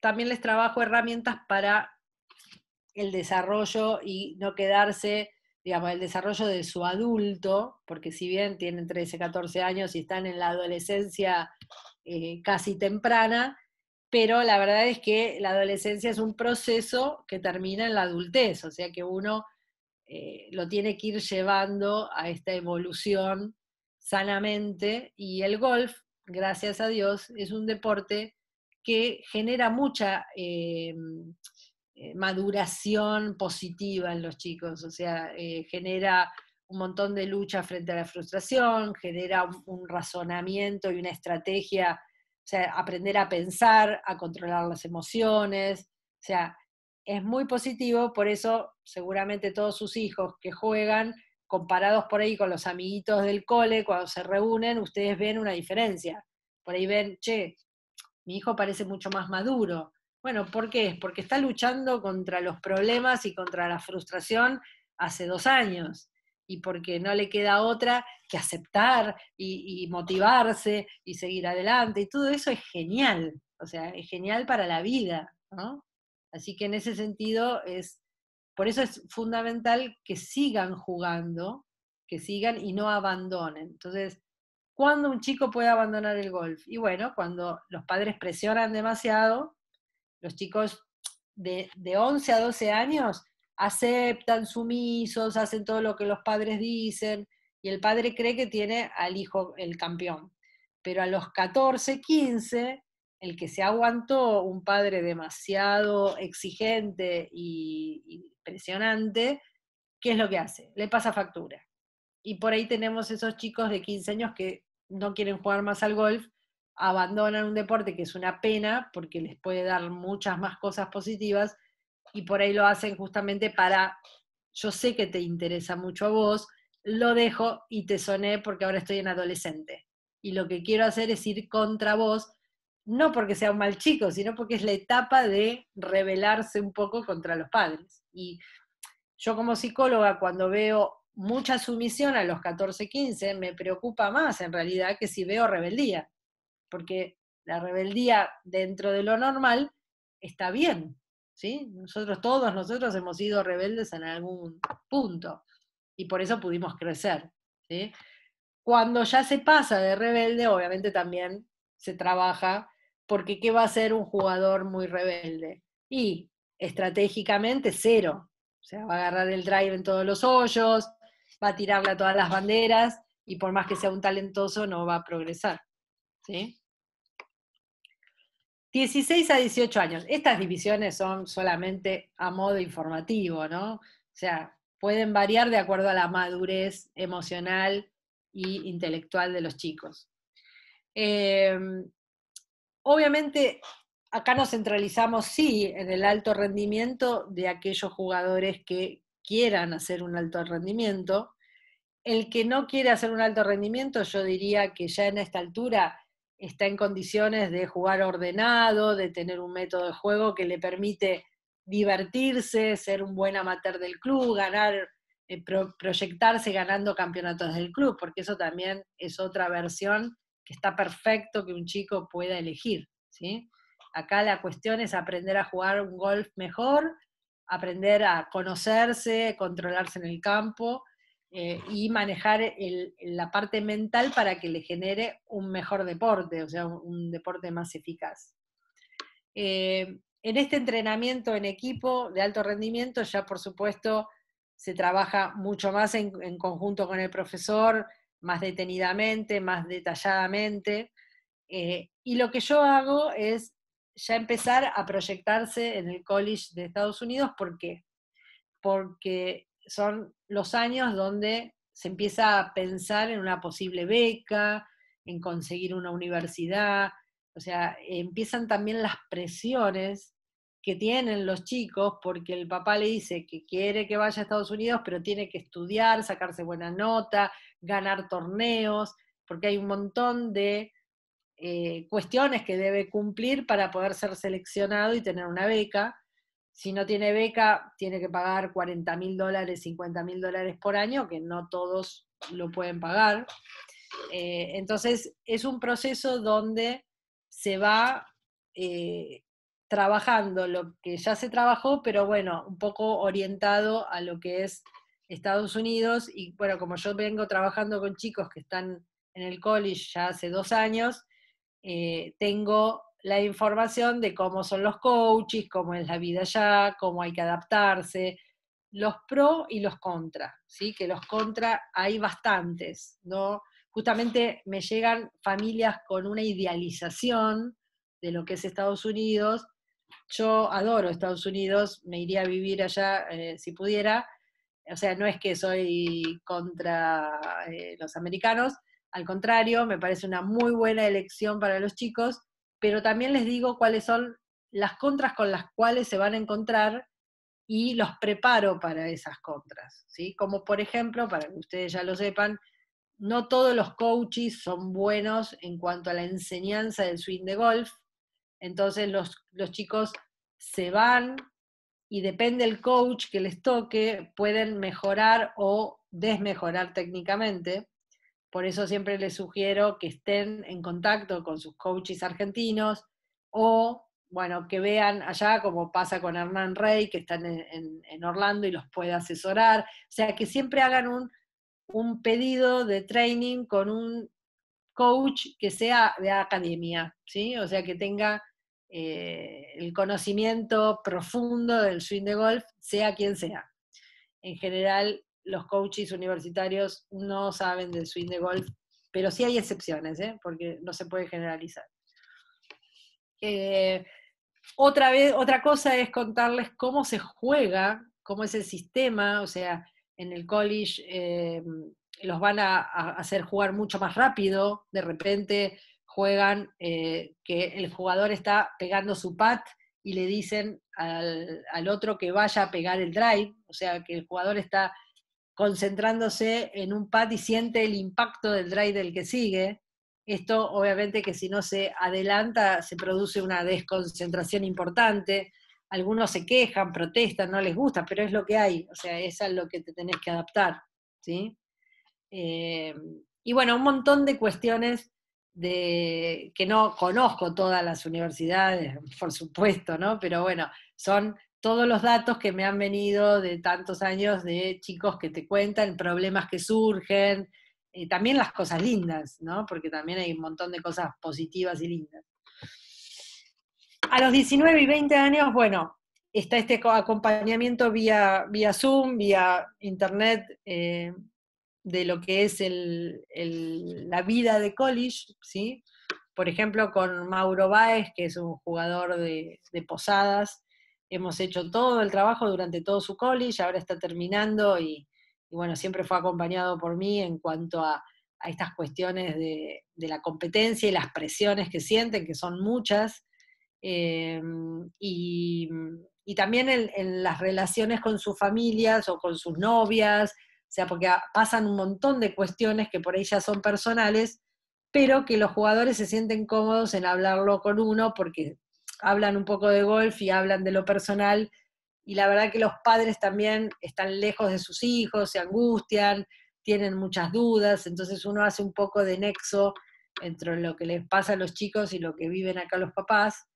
también les trabajo herramientas para el desarrollo y no quedarse, digamos, el desarrollo de su adulto, porque si bien tienen 13, 14 años y están en la adolescencia eh, casi temprana, pero la verdad es que la adolescencia es un proceso que termina en la adultez, o sea que uno eh, lo tiene que ir llevando a esta evolución sanamente y el golf, gracias a Dios, es un deporte que genera mucha eh, eh, maduración positiva en los chicos, o sea, genera un montón de lucha frente a la frustración, genera un razonamiento y una estrategia o sea, aprender a pensar, a controlar las emociones. O sea, es muy positivo, por eso seguramente todos sus hijos que juegan, comparados por ahí con los amiguitos del cole, cuando se reúnen, ustedes ven una diferencia. Por ahí ven, che, mi hijo parece mucho más maduro. Bueno, ¿por qué? Es porque está luchando contra los problemas y contra la frustración hace dos años y porque no le queda otra que aceptar y, motivarse y seguir adelante. Y todo eso es genial, o sea, es genial para la vida, Así que en ese sentido es, por eso es fundamental que sigan jugando, que sigan y no abandonen. Entonces, ¿cuándo un chico puede abandonar el golf? Y bueno, cuando los padres presionan demasiado, los chicos de, de 11 a 12 años aceptan sumisos, hacen todo lo que los padres dicen, y el padre cree que tiene al hijo el campeón. Pero a los 14, 15, el que se aguantó un padre demasiado exigente y, impresionante, presionante, ¿qué es lo que hace? Le pasa factura. Y por ahí tenemos esos chicos de 15 años que no quieren jugar más al golf, abandonan un deporte que es una pena porque les puede dar muchas más cosas positivas y por ahí lo hacen justamente para, yo sé que te interesa mucho a vos, lo dejo y te soné porque ahora estoy en adolescente. Y lo que quiero hacer es ir contra vos, no porque sea un mal chico, sino porque es la etapa de rebelarse un poco contra los padres. Y yo como psicóloga, cuando veo mucha sumisión a los 14, 15, me preocupa más en realidad que si veo rebeldía, porque la rebeldía dentro de lo normal está bien, ¿sí? Nosotros, todos nosotros hemos sido rebeldes en algún punto y por eso pudimos crecer, Cuando ya se pasa de rebelde, obviamente también se trabaja, porque ¿qué va a ser un jugador muy rebelde? Y estratégicamente cero, o sea, va a agarrar el drive en todos los hoyos, va a tirarle a todas las banderas y por más que sea un talentoso no va a progresar, ¿sí? 16 a 18 años. Estas divisiones son solamente a modo informativo, ¿no? O sea, pueden variar de acuerdo a la madurez emocional y intelectual de los chicos. Em, obviamente, acá nos centralizamos, sí, en el alto rendimiento de aquellos jugadores que quieran hacer un alto rendimiento. El que no quiere hacer un alto rendimiento, yo diría que ya en esta altura está en condiciones de jugar ordenado, de tener un método de juego que le permite divertirse, ser un buen amateur del club, ganar, eh, proyectarse ganando campeonatos del club, porque eso también es otra versión que está perfecto que un chico pueda elegir. ¿sí? Acá la cuestión es aprender a jugar un golf mejor, aprender a conocerse, controlarse en el campo eh, y manejar la parte mental para que le genere un mejor deporte, o sea, un, deporte más eficaz. Eh, en este entrenamiento en equipo de alto rendimiento, ya por supuesto se trabaja mucho más en, conjunto con el profesor, más detenidamente, más detalladamente. Eh, y lo que yo hago es ya empezar a proyectarse en el college de Estados Unidos. ¿Por qué? Porque son los años donde se empieza a pensar en una posible beca, en conseguir una universidad, o sea, empiezan también las presiones que tienen los chicos porque el papá le dice que quiere que vaya a Estados Unidos, pero tiene que estudiar, sacarse buena nota, ganar torneos, porque hay un montón de eh, cuestiones que debe cumplir para poder ser seleccionado y tener una beca si no tiene beca, tiene que pagar 40 mil dólares, 50 mil dólares por año, que no todos lo pueden pagar. Eh, entonces, es un proceso donde se va eh, trabajando lo que ya se trabajó, pero bueno, un poco orientado a lo que es Estados Unidos. Y bueno, como yo vengo trabajando con chicos que están en el college ya hace dos años, eh, tengo la información de cómo son los coaches, cómo es la vida allá, cómo hay que adaptarse, los pro y los contra, ¿sí? que los contra hay bastantes. ¿no? Justamente me llegan familias con una idealización de lo que es Estados Unidos. Yo adoro Estados Unidos, me iría a vivir allá eh, si pudiera. O sea, no es que soy contra eh, los americanos, al contrario, me parece una muy buena elección para los chicos, pero también les digo cuáles son las contras con las cuales se van a encontrar y los preparo para esas contras, ¿sí? Como por ejemplo, para que ustedes ya lo sepan, no todos los coaches son buenos en cuanto a la enseñanza del swing de golf, entonces los, los chicos se van y depende del coach que les toque, pueden mejorar o desmejorar técnicamente. Por eso siempre les sugiero que estén en contacto con sus coaches argentinos o, bueno, que vean allá como pasa con Hernán Rey, que están en, Orlando y los puede asesorar. O sea, que siempre hagan un, un pedido de training con un coach que sea de academia, ¿sí? O sea, que tenga eh, el conocimiento profundo del swing de golf, sea quien sea. En general, los coaches universitarios no saben del swing de golf, pero sí hay excepciones, ¿eh? porque no se puede generalizar. Eh, otra, vez, otra cosa es contarles cómo se juega, cómo es el sistema, o sea, en el college eh, los van a, hacer jugar mucho más rápido, de repente juegan que el jugador está pegando su pat y le dicen al, otro que vaya a pegar el drive, o sea, que el jugador está concentrándose en un pad y siente el impacto del drive del que sigue. Esto obviamente que si no se adelanta se produce una desconcentración importante. Algunos se quejan, protestan, no les gusta, pero es lo que hay, o sea, es a lo que te tenés que adaptar. ¿sí? Eh, y bueno, un montón de cuestiones de, que no conozco todas las universidades, por supuesto, ¿no? pero bueno, son todos los datos que me han venido de tantos años de chicos que te cuentan, problemas que surgen, también las cosas lindas, Porque también hay un montón de cosas positivas y lindas. A los 19 y 20 años, bueno, está este acompañamiento vía, vía Zoom, vía Internet, eh, de lo que es el, la vida de college, ¿sí? Por ejemplo, con Mauro Baez, que es un jugador de posadas, hemos hecho todo el trabajo durante todo su college, ahora está terminando y, bueno, siempre fue acompañado por mí en cuanto a, estas cuestiones de, la competencia y las presiones que sienten, que son muchas, em, y, también en, en, las relaciones con sus familias o con sus novias, o sea, porque pasan un montón de cuestiones que por ahí ya son personales, pero que los jugadores se sienten cómodos en hablarlo con uno porque hablan un poco de golf y hablan de lo personal, y la verdad que los padres también están lejos de sus hijos, se angustian, tienen muchas dudas, entonces uno hace un poco de nexo entre lo que les pasa a los chicos y lo que viven acá los papás.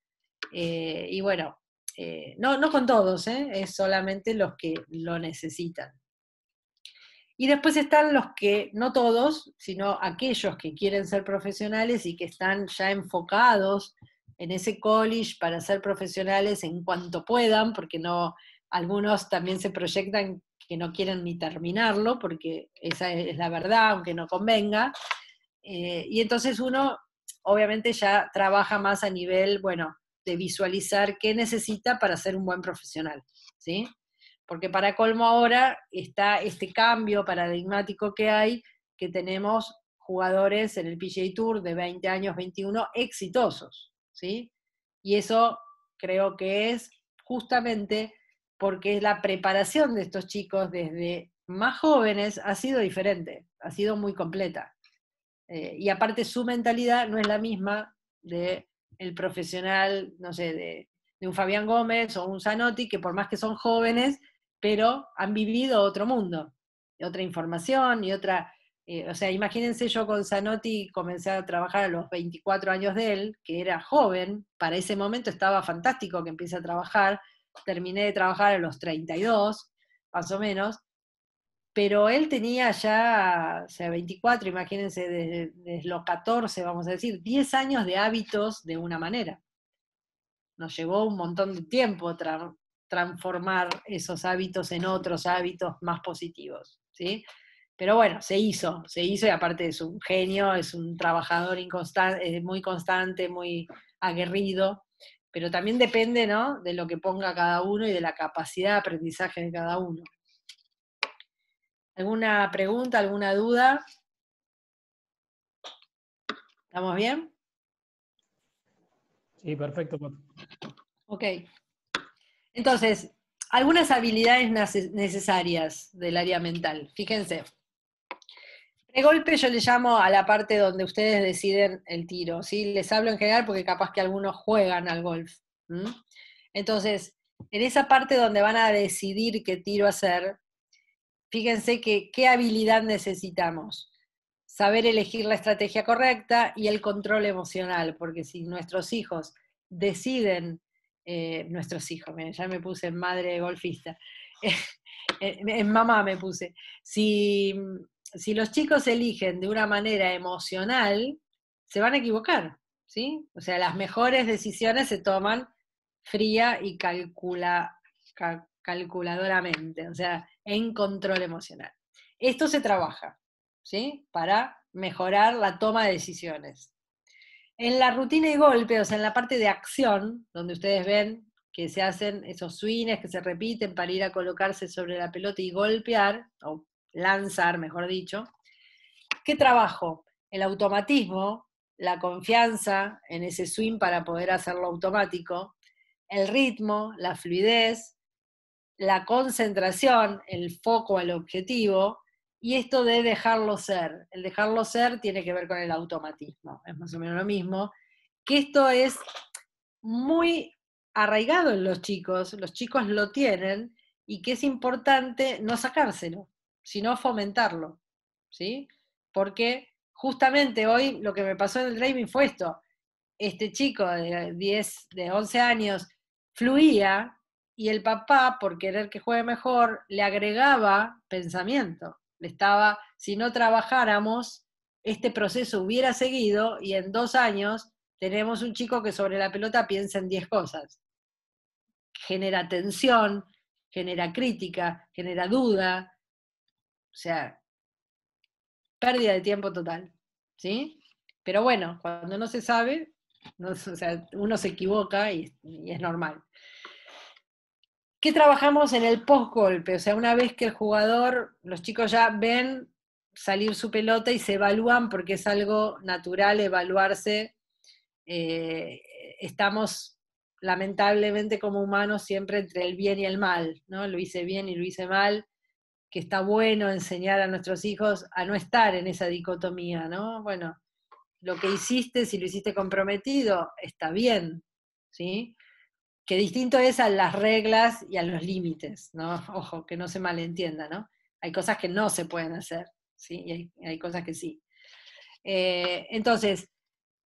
Eh, y bueno, eh, no, no con todos, ¿eh? es solamente los que lo necesitan. Y después están los que, no todos, sino aquellos que quieren ser profesionales y que están ya enfocados en ese college para ser profesionales en cuanto puedan, porque no, algunos también se proyectan que no quieren ni terminarlo, porque esa es la verdad, aunque no convenga. Eh, y entonces uno, obviamente, ya trabaja más a nivel, bueno, de visualizar qué necesita para ser un buen profesional, ¿sí? Porque para colmo ahora está este cambio paradigmático que hay, que tenemos jugadores en el PGA Tour de 20 años, 21, exitosos. ¿sí? Y eso creo que es justamente porque la preparación de estos chicos desde más jóvenes ha sido diferente, ha sido muy completa. Eh, y aparte su mentalidad no es la misma de profesional, no sé, de, de un Fabián Gómez o un Zanotti, que por más que son jóvenes, pero han vivido otro mundo, otra información y otra eh, o sea, imagínense yo con Zanotti comencé a trabajar a los 24 años de él, que era joven, para ese momento estaba fantástico que empiece a trabajar, terminé de trabajar a los 32, más o menos, pero él tenía ya, o sea, 24, imagínense, desde, los 14, vamos a decir, 10 años de hábitos de una manera. Nos llevó un montón de tiempo transformar esos hábitos en otros hábitos más positivos, ¿sí? Pero bueno, se hizo, se hizo y aparte es un genio, es un trabajador inconstante, eh, muy constante, muy aguerrido, pero también depende ¿no? de lo que ponga cada uno y de la capacidad de aprendizaje de cada uno. ¿Alguna pregunta, alguna duda? ¿Estamos bien? Sí, perfecto. Ok. Entonces, algunas habilidades necesarias del área mental. Fíjense, golpe yo le llamo a la parte donde ustedes deciden el tiro, ¿sí? Les hablo en general porque capaz que algunos juegan al golf. Entonces, en esa parte donde van a decidir qué tiro hacer, fíjense que qué habilidad necesitamos. Saber elegir la estrategia correcta y el control emocional, porque si nuestros hijos deciden, eh, nuestros hijos, ya me puse madre golfista, en mamá me puse, si, los chicos eligen de una manera emocional, se van a equivocar, ¿sí? O sea, las mejores decisiones se toman fría y calcula, calculadoramente, o sea, en control emocional. Esto se trabaja, ¿sí? Para mejorar la toma de decisiones. En la rutina y golpe, o sea, en la parte de acción, donde ustedes ven que se hacen esos swings que se repiten para ir a colocarse sobre la pelota y golpear, o lanzar, mejor dicho. ¿Qué trabajo? El automatismo, la confianza en ese swing para poder hacerlo automático, el ritmo, la fluidez, la concentración, el foco al objetivo, y esto de dejarlo ser. El dejarlo ser tiene que ver con el automatismo, es más o menos lo mismo, que esto es muy arraigado en los chicos, los chicos lo tienen y que es importante no sacárselo, sino fomentarlo, ¿sí? Porque justamente hoy lo que me pasó en el driving fue esto, este chico de 10, de 11 años fluía y el papá, por querer que juegue mejor, le agregaba pensamiento, le estaba, si no trabajáramos, este proceso hubiera seguido y en dos años tenemos un chico que sobre la pelota piensa en 10 cosas genera tensión, genera crítica, genera duda, o sea, pérdida de tiempo total, ¿sí? Pero bueno, cuando no se sabe, uno se equivoca y, es normal. ¿Qué trabajamos en el post-golpe? O sea, una vez que el jugador, los chicos ya ven salir su pelota y se evalúan porque es algo natural evaluarse. Eh, estamos lamentablemente como humanos siempre entre el bien y el mal, ¿no? Lo hice bien y lo hice mal, que está bueno enseñar a nuestros hijos a no estar en esa dicotomía, ¿no? Bueno, lo que hiciste, si lo hiciste comprometido, está bien, ¿sí? Que distinto es a las reglas y a los límites, ¿no? Ojo, que no se malentienda, ¿no? Hay cosas que no se pueden hacer, ¿sí? Y hay, cosas que sí. Eh, entonces,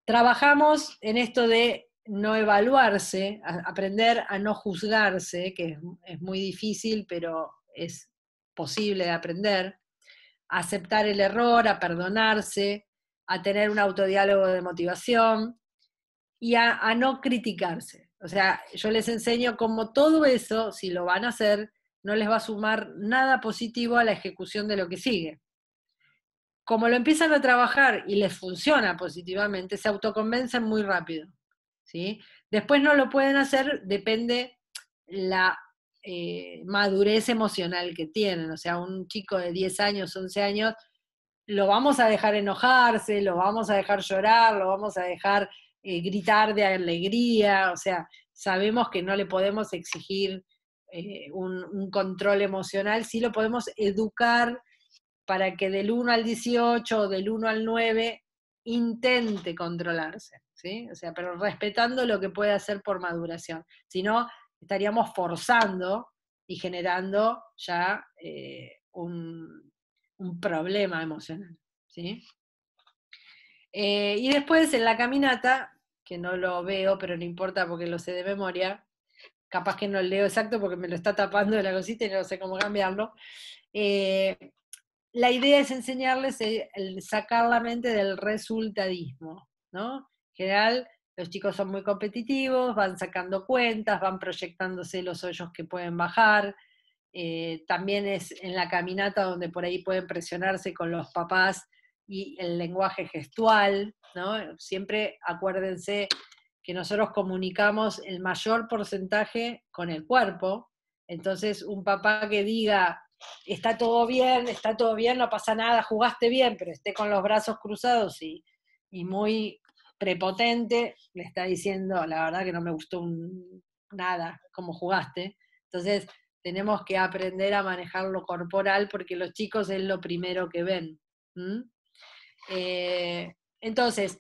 trabajamos en esto de no evaluarse, aprender a no juzgarse, que es, muy difícil, pero es posible de aprender, a aceptar el error, a perdonarse, a tener un autodiálogo de motivación y a, a, no criticarse. O sea, yo les enseño cómo todo eso, si lo van a hacer, no les va a sumar nada positivo a la ejecución de lo que sigue. Como lo empiezan a trabajar y les funciona positivamente, se autoconvencen muy rápido. ¿sí? Después no lo pueden hacer, depende la eh, madurez emocional que tienen. O sea, un chico de 10 años, 11 años, lo vamos a dejar enojarse, lo vamos a dejar llorar, lo vamos a dejar eh, gritar de alegría. O sea, sabemos que no le podemos exigir eh, un, un, control emocional, sí lo podemos educar para que del 1 al 18 o del 1 al 9 intente controlarse. O sea, pero respetando lo que puede hacer por maduración. Si no, estaríamos forzando y generando ya eh, un, problema emocional, eh, y después en la caminata, que no lo veo, pero no importa porque lo sé de memoria, capaz que no lo leo exacto porque me lo está tapando de la cosita y no sé cómo cambiarlo. Eh, la idea es enseñarles sacar la mente del resultadismo, ¿no? general los chicos son muy competitivos, van sacando cuentas, van proyectándose los hoyos que pueden bajar. Eh, también es en la caminata donde por ahí pueden presionarse con los papás y el lenguaje gestual, ¿no? Siempre acuérdense que nosotros comunicamos el mayor porcentaje con el cuerpo. Entonces, un papá que diga, está todo bien, está todo bien, no pasa nada, jugaste bien, pero esté con los brazos cruzados y, y muy prepotente, le está diciendo, la verdad que no me gustó nada como jugaste. Entonces, tenemos que aprender a manejar lo corporal porque los chicos es lo primero que ven. Eh, entonces,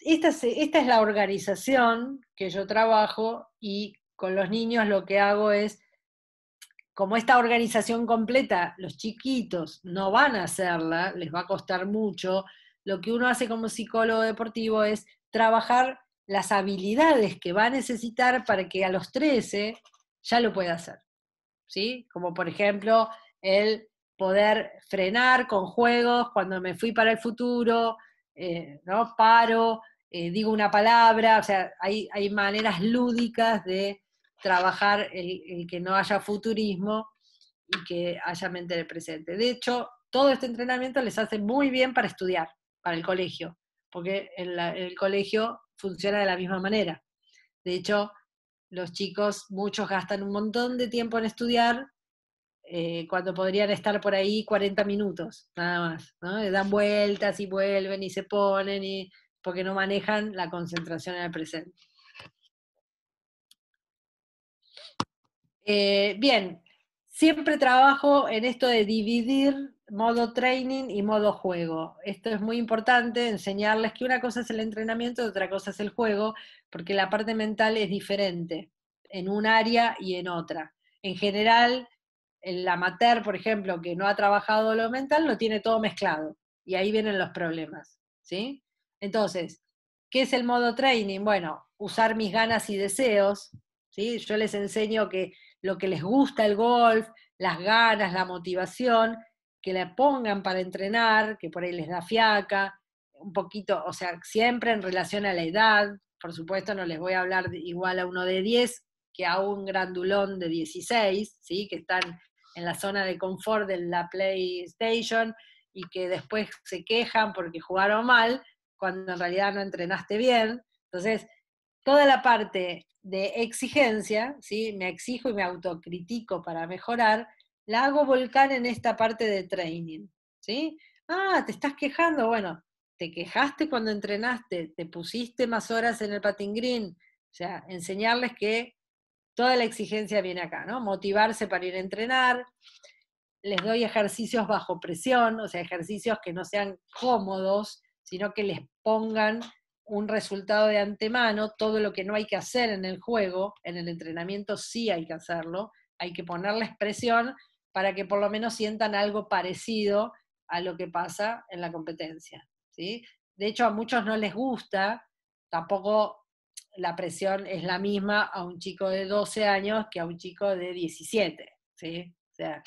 esta, esta es la organización que yo trabajo y con los niños lo que hago es, como esta organización completa, los chiquitos no van a hacerla, les va a costar mucho, lo que uno hace como psicólogo deportivo es trabajar las habilidades que va a necesitar para que a los 13 ya lo pueda hacer. ¿Sí? Como por ejemplo el poder frenar con juegos cuando me fui para el futuro, eh, ¿no? Paro, eh, digo una palabra, o sea, hay, maneras lúdicas de trabajar el, que no haya futurismo y que haya mente del presente. De hecho, todo este entrenamiento les hace muy bien para estudiar para el colegio, porque el, colegio funciona de la misma manera. De hecho, los chicos, muchos gastan un montón de tiempo en estudiar eh, cuando podrían estar por ahí 40 minutos, nada más, dan vueltas y vuelven y se ponen y porque no manejan la concentración en el presente. Eh, bien, siempre trabajo en esto de dividir modo training y modo juego. Esto es muy importante, enseñarles que una cosa es el entrenamiento y otra cosa es el juego, porque la parte mental es diferente en un área y en otra. En general, el amateur, por ejemplo, que no ha trabajado lo mental, lo tiene todo mezclado y ahí vienen los problemas, ¿sí? Entonces, ¿qué es el modo training? Bueno, usar mis ganas y deseos, ¿sí? Yo les enseño que lo que les gusta el golf, las ganas, la motivación, que la pongan para entrenar, que por ahí les da fiaca, un poquito, o sea, siempre en relación a la edad, por supuesto no les voy a hablar igual a uno de 10 que a un grandulón de 16, ¿sí? que están en la zona de confort de la PlayStation y que después se quejan porque jugaron mal, cuando en realidad no entrenaste bien. Entonces, toda la parte de exigencia, ¿sí? me exijo y me autocritico para mejorar, la hago volcar en esta parte de training, ¿sí? Ah, te estás quejando, bueno, te quejaste cuando entrenaste, te pusiste más horas en el patin green, o sea, enseñarles que toda la exigencia viene acá, ¿no? Motivarse para ir a entrenar, les doy ejercicios bajo presión, o sea, ejercicios que no sean cómodos, sino que les pongan un resultado de antemano, todo lo que no hay que hacer en el juego, en el entrenamiento sí hay que hacerlo, hay que ponerles presión para que por lo menos sientan algo parecido a lo que pasa en la competencia. ¿sí? De hecho, a muchos no les gusta, tampoco la presión es la misma a un chico de 12 años que a un chico de 17. O sea,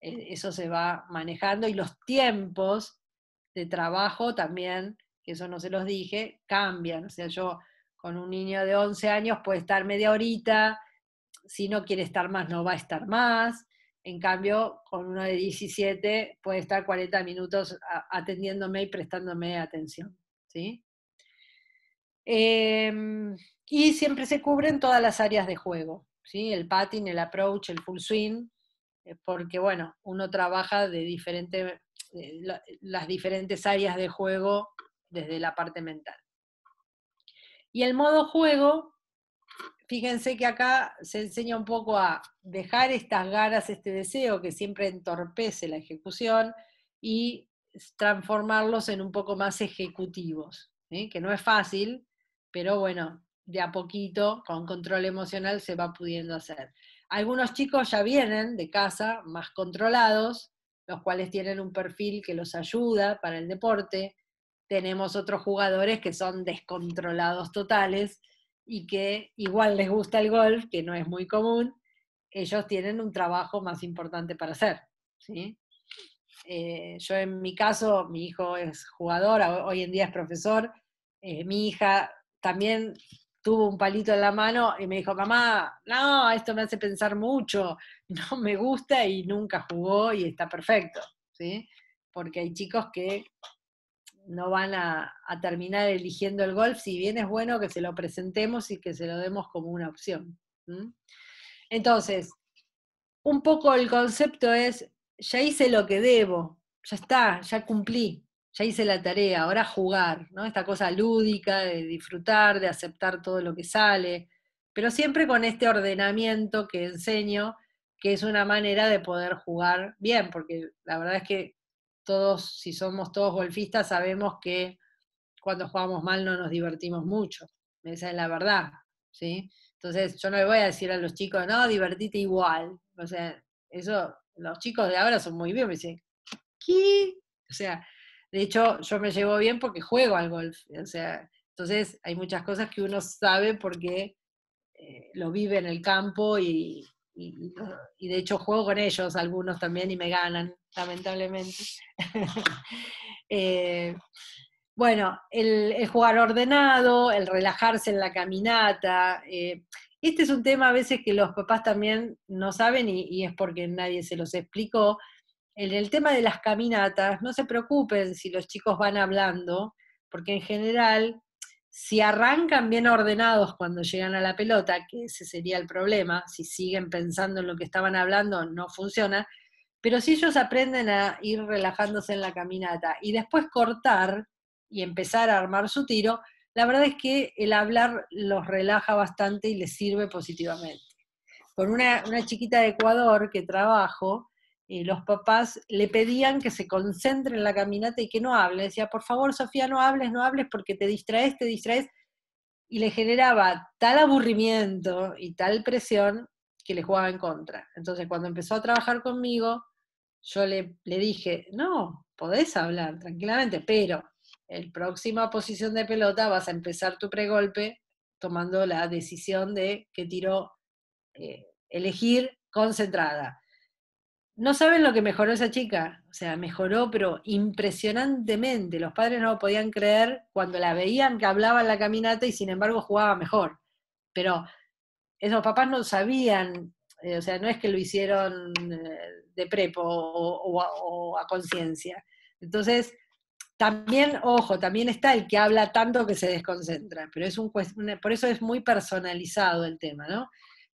e-, eso se va manejando y los tiempos de trabajo también, que eso no se los dije, cambian. O sea, yo con un niño de 11 años puede estar media horita, si no quiere estar más no va a estar más, en cambio, con uno de 17 puede estar 40 minutos atendiéndome y prestándome atención. Em, y siempre se cubren todas las áreas de juego, ¿sí? el patting, el approach, el full swing, eh, porque bueno, uno trabaja de diferente, eh, las diferentes áreas de juego desde la parte mental. Y el modo juego fíjense que acá se enseña un poco a dejar estas ganas, este deseo que siempre entorpece la ejecución y transformarlos en un poco más ejecutivos, ¿eh? que no es fácil, pero bueno, de a poquito, con control emocional, se va pudiendo hacer. Algunos chicos ya vienen de casa más controlados, los cuales tienen un perfil que los ayuda para el deporte. Tenemos otros jugadores que son descontrolados totales, y que igual les gusta el golf, que no es muy común, ellos tienen un trabajo más importante para hacer. ¿sí? Eh, yo en mi caso, mi hijo es jugador, hoy en día es profesor, eh, mi hija también tuvo un palito en la mano y me dijo, mamá, no, esto me hace pensar mucho, no me gusta y nunca jugó y está perfecto, ¿sí? Porque hay chicos que no van a, terminar eligiendo el golf, si bien es bueno que se lo presentemos y que se lo demos como una opción. Entonces, un poco el concepto es, ya hice lo que debo, ya está, ya cumplí, ya hice la tarea, ahora jugar, ¿no? Esta cosa lúdica de disfrutar, de aceptar todo lo que sale, pero siempre con este ordenamiento que enseño, que es una manera de poder jugar bien, porque la verdad es que todos, si somos todos golfistas, sabemos que cuando jugamos mal no nos divertimos mucho. Esa es la verdad, ¿sí? Entonces, yo no le voy a decir a los chicos, no, divertite igual. O sea, eso, los chicos de ahora son muy bien, me dicen, ¿qué? O sea, de hecho, yo me llevo bien porque juego al golf. O sea, entonces hay muchas cosas que uno sabe porque eh, lo vive en el campo y, Ah, y, de hecho juego con ellos algunos también y me ganan, lamentablemente. Eh, bueno, el, jugar ordenado, el relajarse en la caminata. Eh, este es un tema a veces que los papás también no saben y, y es porque nadie se los explicó. En el tema de las caminatas, no se preocupen si los chicos van hablando, porque en general si arrancan bien ordenados cuando llegan a la pelota, que ese sería el problema, si siguen pensando en lo que estaban hablando, no funciona, pero si ellos aprenden a ir relajándose en la caminata y después cortar y empezar a armar su tiro, la verdad es que el hablar los relaja bastante y les sirve positivamente. Con una, chiquita de Ecuador que trabajo, y eh, los papás le pedían que se concentre en la caminata y que no hable. Decía, por favor, Sofía, no hables, no hables porque te distraes, te distraes. Y le generaba tal aburrimiento y tal presión que le jugaba en contra. Entonces, cuando empezó a trabajar conmigo, yo le, dije, no, podés hablar tranquilamente, pero el próxima posición de pelota vas a empezar tu pregolpe tomando la decisión de que tiro eh, elegir concentrada no saben lo que mejoró esa chica. O sea, mejoró, pero impresionantemente. Los padres no podían creer cuando la veían que hablaba en la caminata y sin embargo jugaba mejor. Pero esos papás no sabían, eh, o sea, no es que lo hicieron eh, de prepo o, a conciencia. Entonces, también, ojo, también está el que habla tanto que se desconcentra, pero es un, por eso es muy personalizado el tema, ¿no?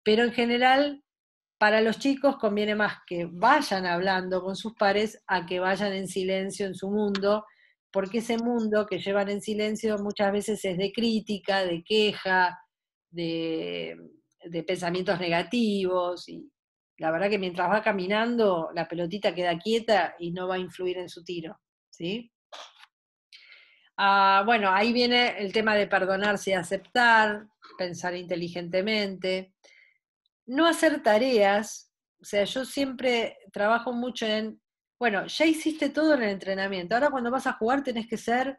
Pero en general, para los chicos conviene más que vayan hablando con sus pares a que vayan en silencio en su mundo, porque ese mundo que llevan en silencio muchas veces es de crítica, de queja, de, pensamientos negativos. Y la verdad que mientras va caminando, la pelotita queda quieta y no va a influir en su tiro. ¿sí? Ah, bueno, ahí viene el tema de perdonarse y aceptar, pensar inteligentemente no hacer tareas, o sea, yo siempre trabajo mucho en, bueno, ya hiciste todo en el entrenamiento, ahora cuando vas a jugar tenés que ser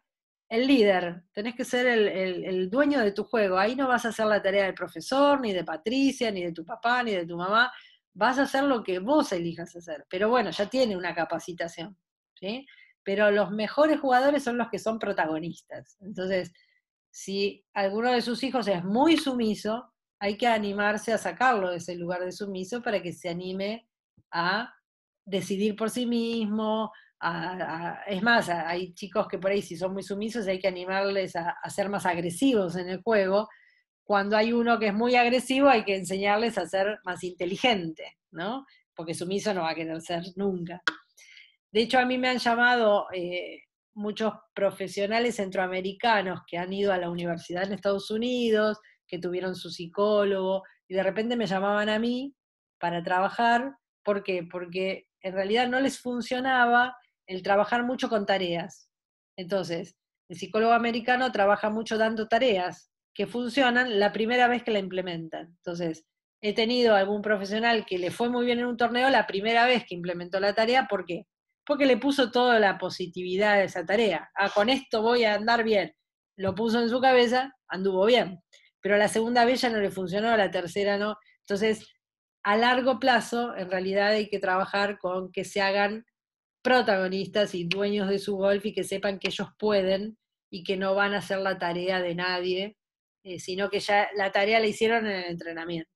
el líder, tenés que ser el, dueño de tu juego, ahí no vas a hacer la tarea del profesor, ni de Patricia, ni de tu papá, ni de tu mamá, vas a hacer lo que vos elijas hacer, pero bueno, ya tiene una capacitación, ¿sí? Pero los mejores jugadores son los que son protagonistas, entonces, si alguno de sus hijos es muy sumiso, hay que animarse a sacarlo de ese lugar de sumiso para que se anime a decidir por sí mismo. es más, hay chicos que por ahí si son muy sumisos hay que animarles a, ser más agresivos en el juego. Cuando hay uno que es muy agresivo hay que enseñarles a ser más inteligente, ¿no? Porque sumiso no va a querer ser nunca. De hecho, a mí me han llamado eh, muchos profesionales centroamericanos que han ido a la universidad en Estados Unidos, que tuvieron su psicólogo, y de repente me llamaban a mí para trabajar, ¿por qué? Porque en realidad no les funcionaba el trabajar mucho con tareas. Entonces, el psicólogo americano trabaja mucho dando tareas que funcionan la primera vez que la implementan. Entonces, he tenido algún profesional que le fue muy bien en un torneo la primera vez que implementó la tarea, ¿por qué? Porque le puso toda la positividad de esa tarea. Ah, con esto voy a andar bien. Lo puso en su cabeza, anduvo bien pero la segunda vez ya no le funcionó, la tercera no. Entonces, a largo plazo, en realidad hay que trabajar con que se hagan protagonistas y dueños de su golf y que sepan que ellos pueden y que no van a hacer la tarea de nadie, eh, sino que ya la tarea la hicieron en el entrenamiento.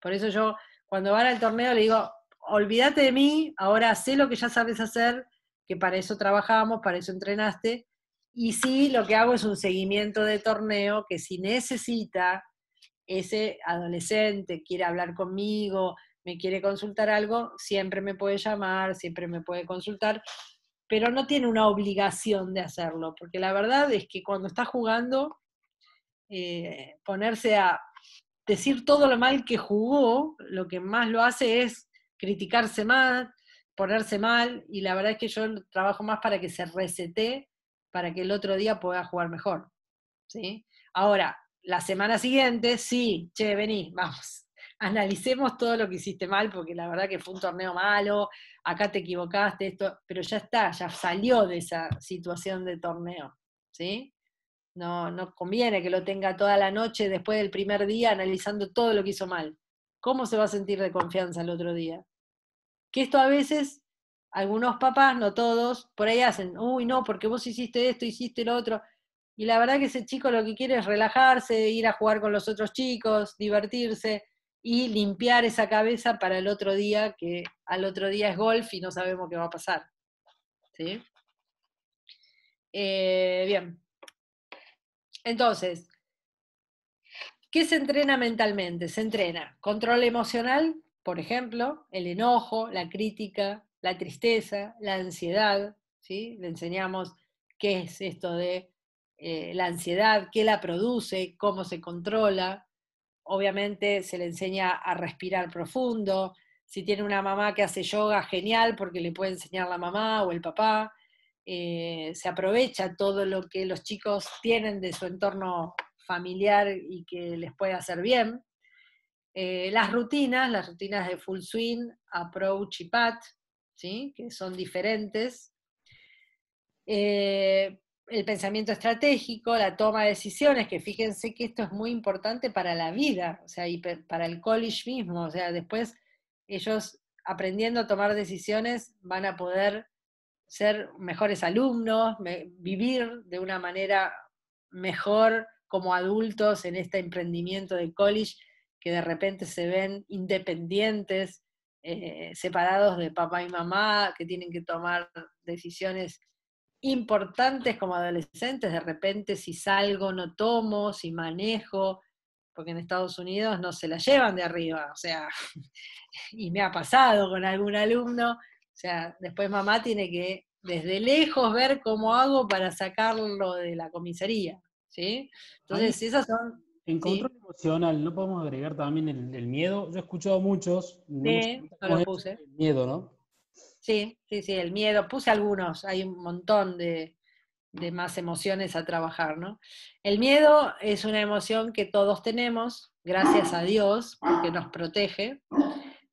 Por eso yo, cuando van al torneo, le digo, olvídate de mí, ahora sé lo que ya sabes hacer, que para eso trabajamos, para eso entrenaste, y sí, lo que hago es un seguimiento de torneo que si necesita ese adolescente, quiere hablar conmigo, me quiere consultar algo, siempre me puede llamar, siempre me puede consultar, pero no tiene una obligación de hacerlo, porque la verdad es que cuando está jugando, eh, ponerse a decir todo lo mal que jugó, lo que más lo hace es criticarse más, ponerse mal, y la verdad es que yo trabajo más para que se resete para que el otro día pueda jugar mejor. ¿sí? Ahora, la semana siguiente, sí, che, vení, vamos, analicemos todo lo que hiciste mal, porque la verdad que fue un torneo malo, acá te equivocaste, esto, pero ya está, ya salió de esa situación de torneo, ¿sí? No, no conviene que lo tenga toda la noche después del primer día analizando todo lo que hizo mal. ¿Cómo se va a sentir de confianza el otro día? Que esto a veces algunos papás, no todos, por ahí hacen, uy, no, porque vos hiciste esto, hiciste lo otro. Y la verdad que ese chico lo que quiere es relajarse, ir a jugar con los otros chicos, divertirse y limpiar esa cabeza para el otro día, que al otro día es golf y no sabemos qué va a pasar. Eh, bien. Entonces, ¿qué se entrena mentalmente? Se entrena control emocional, por ejemplo, el enojo, la crítica, la tristeza, la ansiedad, ¿sí? Le enseñamos qué es esto de eh, la ansiedad, qué la produce, cómo se controla. Obviamente se le enseña a respirar profundo. Si tiene una mamá que hace yoga, genial, porque le puede enseñar la mamá o el papá. Eh, se aprovecha todo lo que los chicos tienen de su entorno familiar y que les puede hacer bien. Eh, las rutinas, las rutinas de full swing, approach y pat, que son diferentes. Eh, el pensamiento estratégico, la toma de decisiones, que fíjense que esto es muy importante para la vida, o sea, y para el college mismo, o sea, después ellos aprendiendo a tomar decisiones van a poder ser mejores alumnos, vivir de una manera mejor como adultos en este emprendimiento de college, que de repente se ven independientes eh, separados de papá y mamá, que tienen que tomar decisiones importantes como adolescentes, de repente si salgo no tomo, si manejo, porque en Estados Unidos no se la llevan de arriba, o sea, y me ha pasado con algún alumno, o sea, después mamá tiene que desde lejos ver cómo hago para sacarlo de la comisaría, ¿sí? Entonces esas son en control emocional, ¿no podemos agregar también el, miedo? Yo he escuchado muchos. Sí, no El miedo, ¿no? Sí, sí, sí, el miedo. Puse algunos, hay un montón de, más emociones a trabajar, ¿no? El miedo es una emoción que todos tenemos, gracias a Dios, porque nos protege.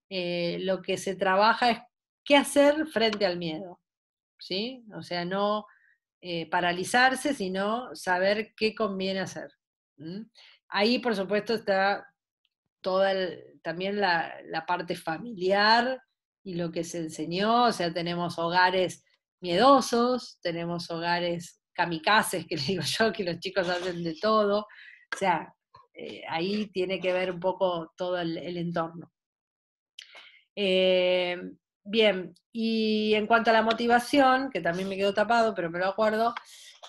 Eh, lo que se trabaja es qué hacer frente al miedo, ¿sí? O sea, no eh, paralizarse, sino saber qué conviene hacer. Ahí, por supuesto, está toda también la, parte familiar y lo que se enseñó, o sea, tenemos hogares miedosos, tenemos hogares kamikazes, que digo yo, que los chicos hacen de todo, o sea, eh, ahí tiene que ver un poco todo el, entorno. Eh, bien, y en cuanto a la motivación, que también me quedó tapado, pero me lo acuerdo,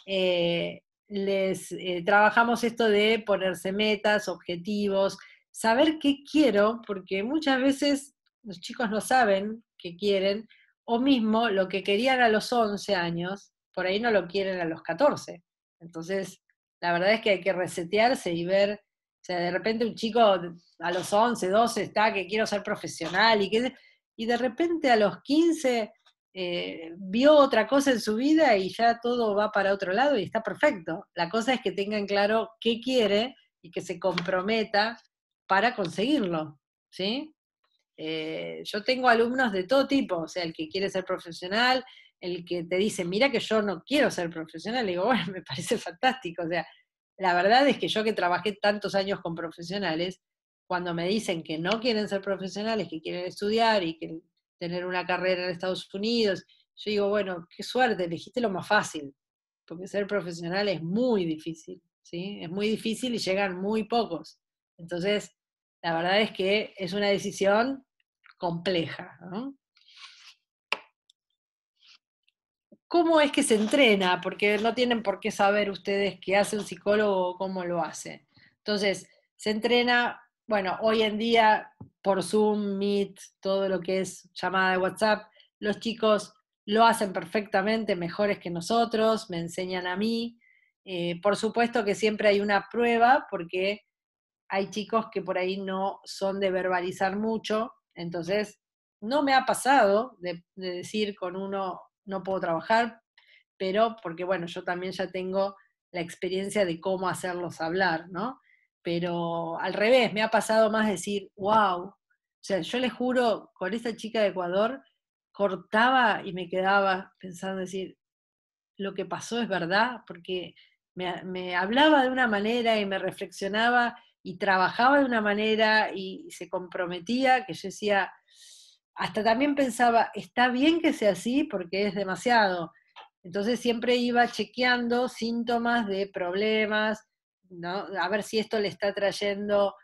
eh, les eh, trabajamos esto de ponerse metas, objetivos, saber qué quiero, porque muchas veces los chicos no saben qué quieren, o mismo lo que querían a los 11 años, por ahí no lo quieren a los 14. Entonces, la verdad es que hay que resetearse y ver, o sea, de repente un chico a los 11, 12 está que quiero ser profesional y que... Y de repente a los 15 eh, vio otra cosa en su vida y ya todo va para otro lado y está perfecto. La cosa es que tengan claro qué quiere y que se comprometa para conseguirlo, ¿sí? Eh, yo tengo alumnos de todo tipo, o sea, el que quiere ser profesional, el que te dice, mira que yo no quiero ser profesional, le digo, bueno, me parece fantástico, o sea, la verdad es que yo que trabajé tantos años con profesionales, cuando me dicen que no quieren ser profesionales, que quieren estudiar y que tener una carrera en Estados Unidos. Yo digo, bueno, qué suerte, elegiste lo más fácil, porque ser profesional es muy difícil, ¿sí? Es muy difícil y llegan muy pocos. Entonces, la verdad es que es una decisión compleja, ¿Cómo es que se entrena? Porque no tienen por qué saber ustedes qué hace un psicólogo o cómo lo hace. Entonces, se entrena bueno, hoy en día por Zoom, Meet, todo lo que es llamada de WhatsApp, los chicos lo hacen perfectamente, mejores que nosotros, me enseñan a mí. Eh, por supuesto que siempre hay una prueba porque hay chicos que por ahí no son de verbalizar mucho, entonces no me ha pasado de, de decir con uno no puedo trabajar, pero porque bueno, yo también ya tengo la experiencia de cómo hacerlos hablar, ¿no? pero al revés, me ha pasado más decir, wow, o sea, yo le juro, con esta chica de Ecuador, cortaba y me quedaba pensando decir, lo que pasó es verdad, porque me, hablaba de una manera y me reflexionaba y trabajaba de una manera y se comprometía, que yo decía, hasta también pensaba, está bien que sea así porque es demasiado. Entonces siempre iba chequeando síntomas de problemas, a ver si esto le está trayendo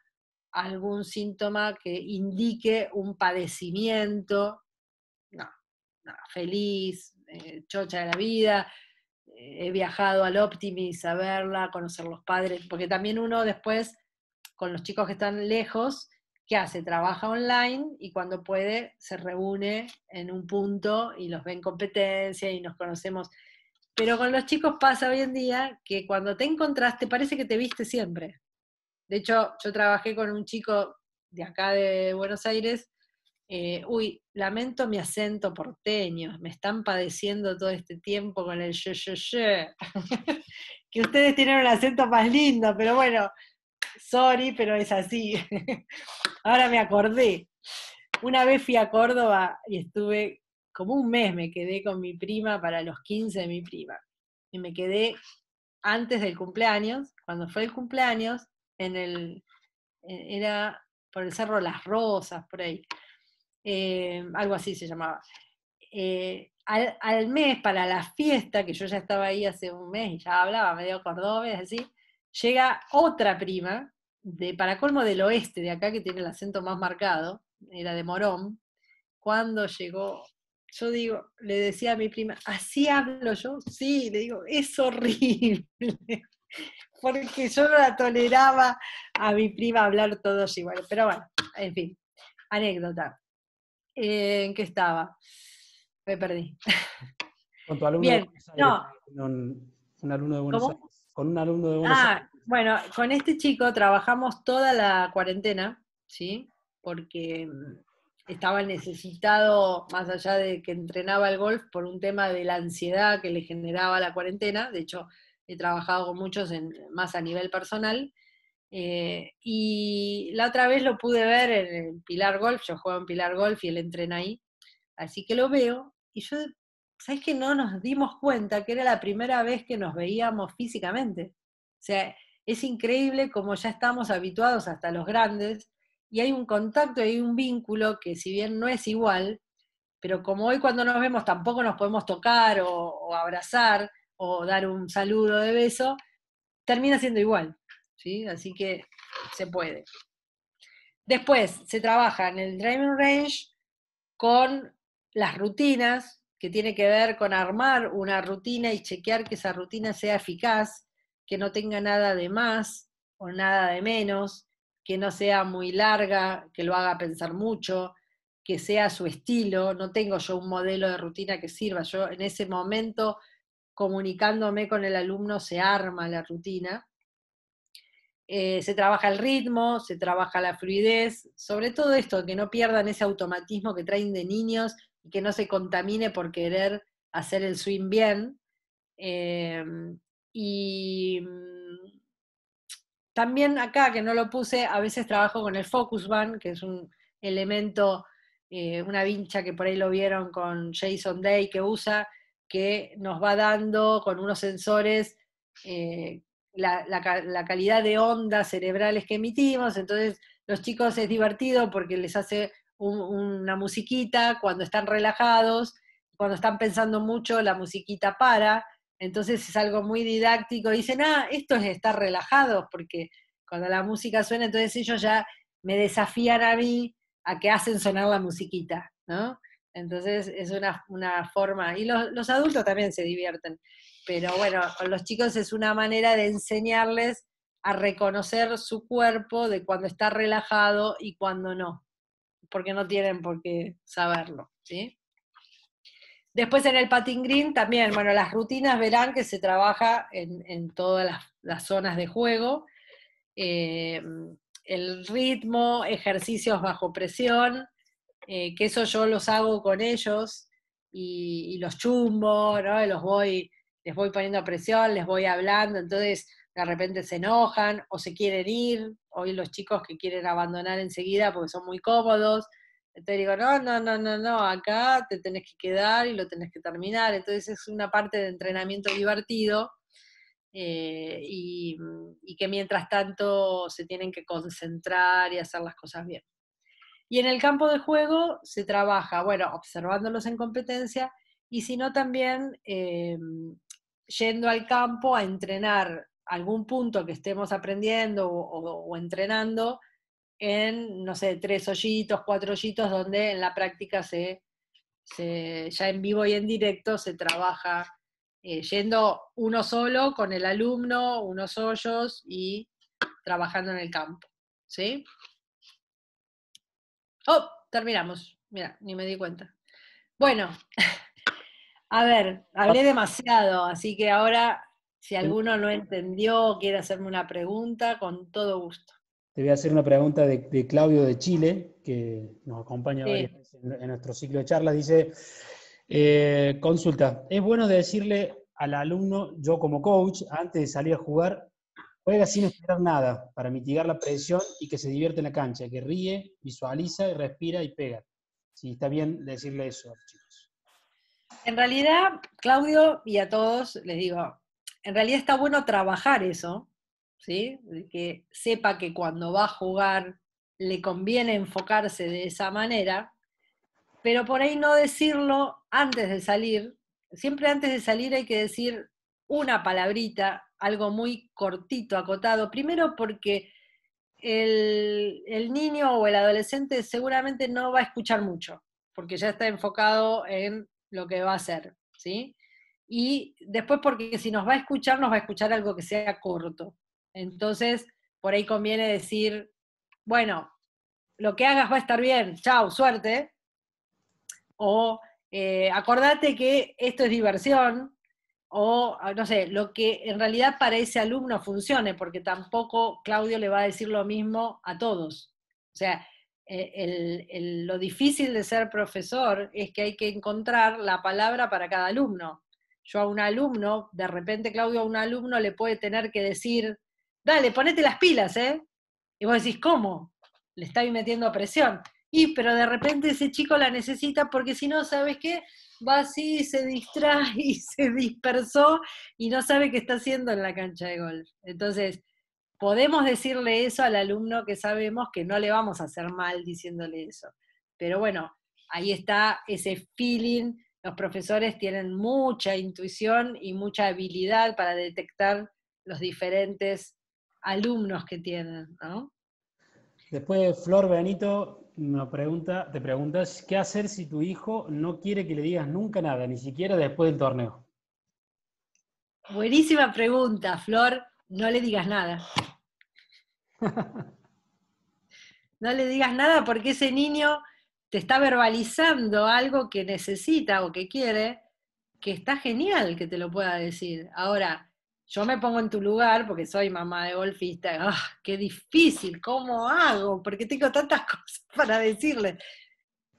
algún síntoma que indique un padecimiento, no, feliz, eh, chocha de la vida, he viajado al Optimis a verla, a conocer los padres, porque también uno después, con los chicos que están lejos, ¿qué hace? Trabaja online y cuando puede se reúne en un punto y los ve en competencia y nos conocemos. Pero con los chicos pasa hoy en día que cuando te encontraste parece que te viste siempre. De hecho, yo trabajé con un chico de acá de Buenos Aires. Eh, uy, lamento mi acento porteño, me están padeciendo todo este tiempo con el yo, yo, yo. que ustedes tienen un acento más lindo, pero bueno, sorry, pero es así. Ahora me acordé. Una vez fui a Córdoba y estuve como un mes me quedé con mi prima para los 15 de mi prima. Y me quedé antes del cumpleaños, cuando fue el cumpleaños, en el, e-, era por el Cerro Las Rosas, por ahí, eh, algo así se llamaba. Eh, al, mes, para la fiesta, que yo ya estaba ahí hace un mes y ya hablaba medio cordobés, así, llega otra prima, de, para colmo del oeste, de acá, que tiene el acento más marcado, era de Morón, cuando llegó yo digo, le decía a mi prima, así hablo yo, sí, le digo, es horrible, porque yo no la toleraba a mi prima hablar todos iguales, pero bueno, en fin, anécdota. ¿En qué estaba? Me perdí. Con tu alumno de Buenos Aires, no. un, alumno de Buenos Aires. Con un alumno de Buenos ah, Bueno, con este chico trabajamos toda la cuarentena, ¿sí? Porque mm, estaba necesitado, más allá de que entrenaba el golf, por un tema de la ansiedad que le generaba la cuarentena. De hecho, he trabajado con muchos más a nivel personal. Eh, y la otra vez lo pude ver en Pilar Golf, yo juego en Pilar Golf y él entrena ahí, así que lo veo y yo, ¿sabes que no nos dimos cuenta que era la primera vez que nos veíamos físicamente? O sea, es increíble como ya estamos habituados hasta los grandes y hay un contacto, hay un vínculo que si bien no es igual, pero como hoy cuando nos vemos tampoco nos podemos tocar o, abrazar o dar un saludo de beso, termina siendo igual, ¿sí? Así que se puede. Después se trabaja en el driving range con las rutinas, que tiene que ver con armar una rutina y chequear que esa rutina sea eficaz, que no tenga nada de más o nada de menos, que no sea muy larga, que lo haga pensar mucho, que sea su estilo. No tengo yo un modelo de rutina que sirva. Yo en ese momento, comunicándome con el alumno, se arma la rutina. Eh, se trabaja el ritmo, se trabaja la fluidez, sobre todo esto, que no pierdan ese automatismo que traen de niños y que no se contamine por querer hacer el swing bien. Eh, y mm, también acá, que no lo puse, a veces trabajo con el focus band, que es un elemento, eh, una vincha que por ahí lo vieron con Jason Day que usa, que nos va dando con unos sensores eh, la, calidad de ondas cerebrales que emitimos. Entonces, los chicos es divertido porque les hace una musiquita cuando están relajados, cuando están pensando mucho, la musiquita para. Entonces es algo muy didáctico. Dicen, ah, esto es estar relajados, porque cuando la música suena, entonces ellos ya me desafían a mí a que hacen sonar la musiquita, ¿no? Entonces es una, forma, y los, los, adultos también se divierten, pero bueno, con los chicos es una manera de enseñarles a reconocer su cuerpo de cuando está relajado y cuando no, porque no tienen por qué saberlo, ¿sí? Después en el patin green también, bueno, las rutinas verán que se trabaja en, todas las, zonas de juego. Em, el ritmo, ejercicios bajo presión, eh, que eso yo los hago con ellos y, los chumbo, ¿no? los voy, les voy poniendo presión, les voy hablando, entonces de repente se enojan o se quieren ir. hay los chicos que quieren abandonar enseguida porque son muy cómodos entonces digo, no, no, no, no, no, acá te tenés que quedar y lo tenés que terminar. Entonces es una parte de entrenamiento divertido eh, y, que mientras tanto se tienen que concentrar y hacer las cosas bien. Y en el campo de juego se trabaja, bueno, observándolos en competencia y sino también eh, yendo al campo a entrenar algún punto que estemos aprendiendo o entrenando en, no sé, tres hoyitos, cuatro hoyitos, donde en la práctica se, ya en vivo y en directo se trabaja eh, yendo uno solo con el alumno, unos hoyos y trabajando en el campo. ¿Sí? Oh, terminamos. Mira, ni me di cuenta. Bueno, a ver, hablé demasiado, así que ahora, si alguno no entendió o quiere hacerme una pregunta, con todo gusto. Te voy a hacer una pregunta de, Claudio de Chile, que nos acompaña varias en, nuestro ciclo de charlas. Dice, eh, consulta, ¿es bueno decirle al alumno, yo como coach, antes de salir a jugar, juega sin esperar nada para mitigar la presión y que se divierte en la cancha, que ríe, visualiza y respira y pega? Si está bien decirle eso chicos. En realidad, Claudio y a todos les digo, en realidad está bueno trabajar eso, que sepa que cuando va a jugar le conviene enfocarse de esa manera, pero por ahí no decirlo antes de salir. Siempre antes de salir hay que decir una palabrita, algo muy cortito, acotado. Primero porque el, el niño o el adolescente seguramente no va a escuchar mucho, porque ya está enfocado en lo que va a hacer, ¿sí? Y después porque si nos va a escuchar, nos va a escuchar algo que sea corto. Entonces, por ahí conviene decir, bueno, lo que hagas va a estar bien, chao, suerte. O eh, acordate que esto es diversión, o ah, no sé, lo que en realidad para ese alumno funcione, porque tampoco Claudio le va a decir lo mismo a todos. O sea, eh, lo difícil de ser profesor es que hay que encontrar la palabra para cada alumno. Yo a un alumno, de repente Claudio a un alumno le puede tener que decir, dale, ponete las pilas, ¿eh? Y vos decís, ¿cómo? Le estáis metiendo presión. Y, pero de repente ese chico la necesita porque si no, ¿sabes qué? Va así, se distrae y se dispersó y no sabe qué está haciendo en la cancha de golf. Entonces, podemos decirle eso al alumno que sabemos que no le vamos a hacer mal diciéndole eso. Pero bueno, ahí está ese feeling. Los profesores tienen mucha intuición y mucha habilidad para detectar los diferentes alumnos que tienen, ¿no? Después Flor Benito nos pregunta, te preguntas, ¿qué hacer si tu hijo no quiere que le digas nunca nada, ni siquiera después del torneo? Buenísima pregunta, Flor, no le digas nada. No le digas nada porque ese niño te está verbalizando algo que necesita o que quiere, que está genial que te lo pueda decir. Ahora, yo me pongo en tu lugar porque soy mamá de golfista, ah, qué difícil! ¿Cómo hago? Porque tengo tantas cosas para decirle.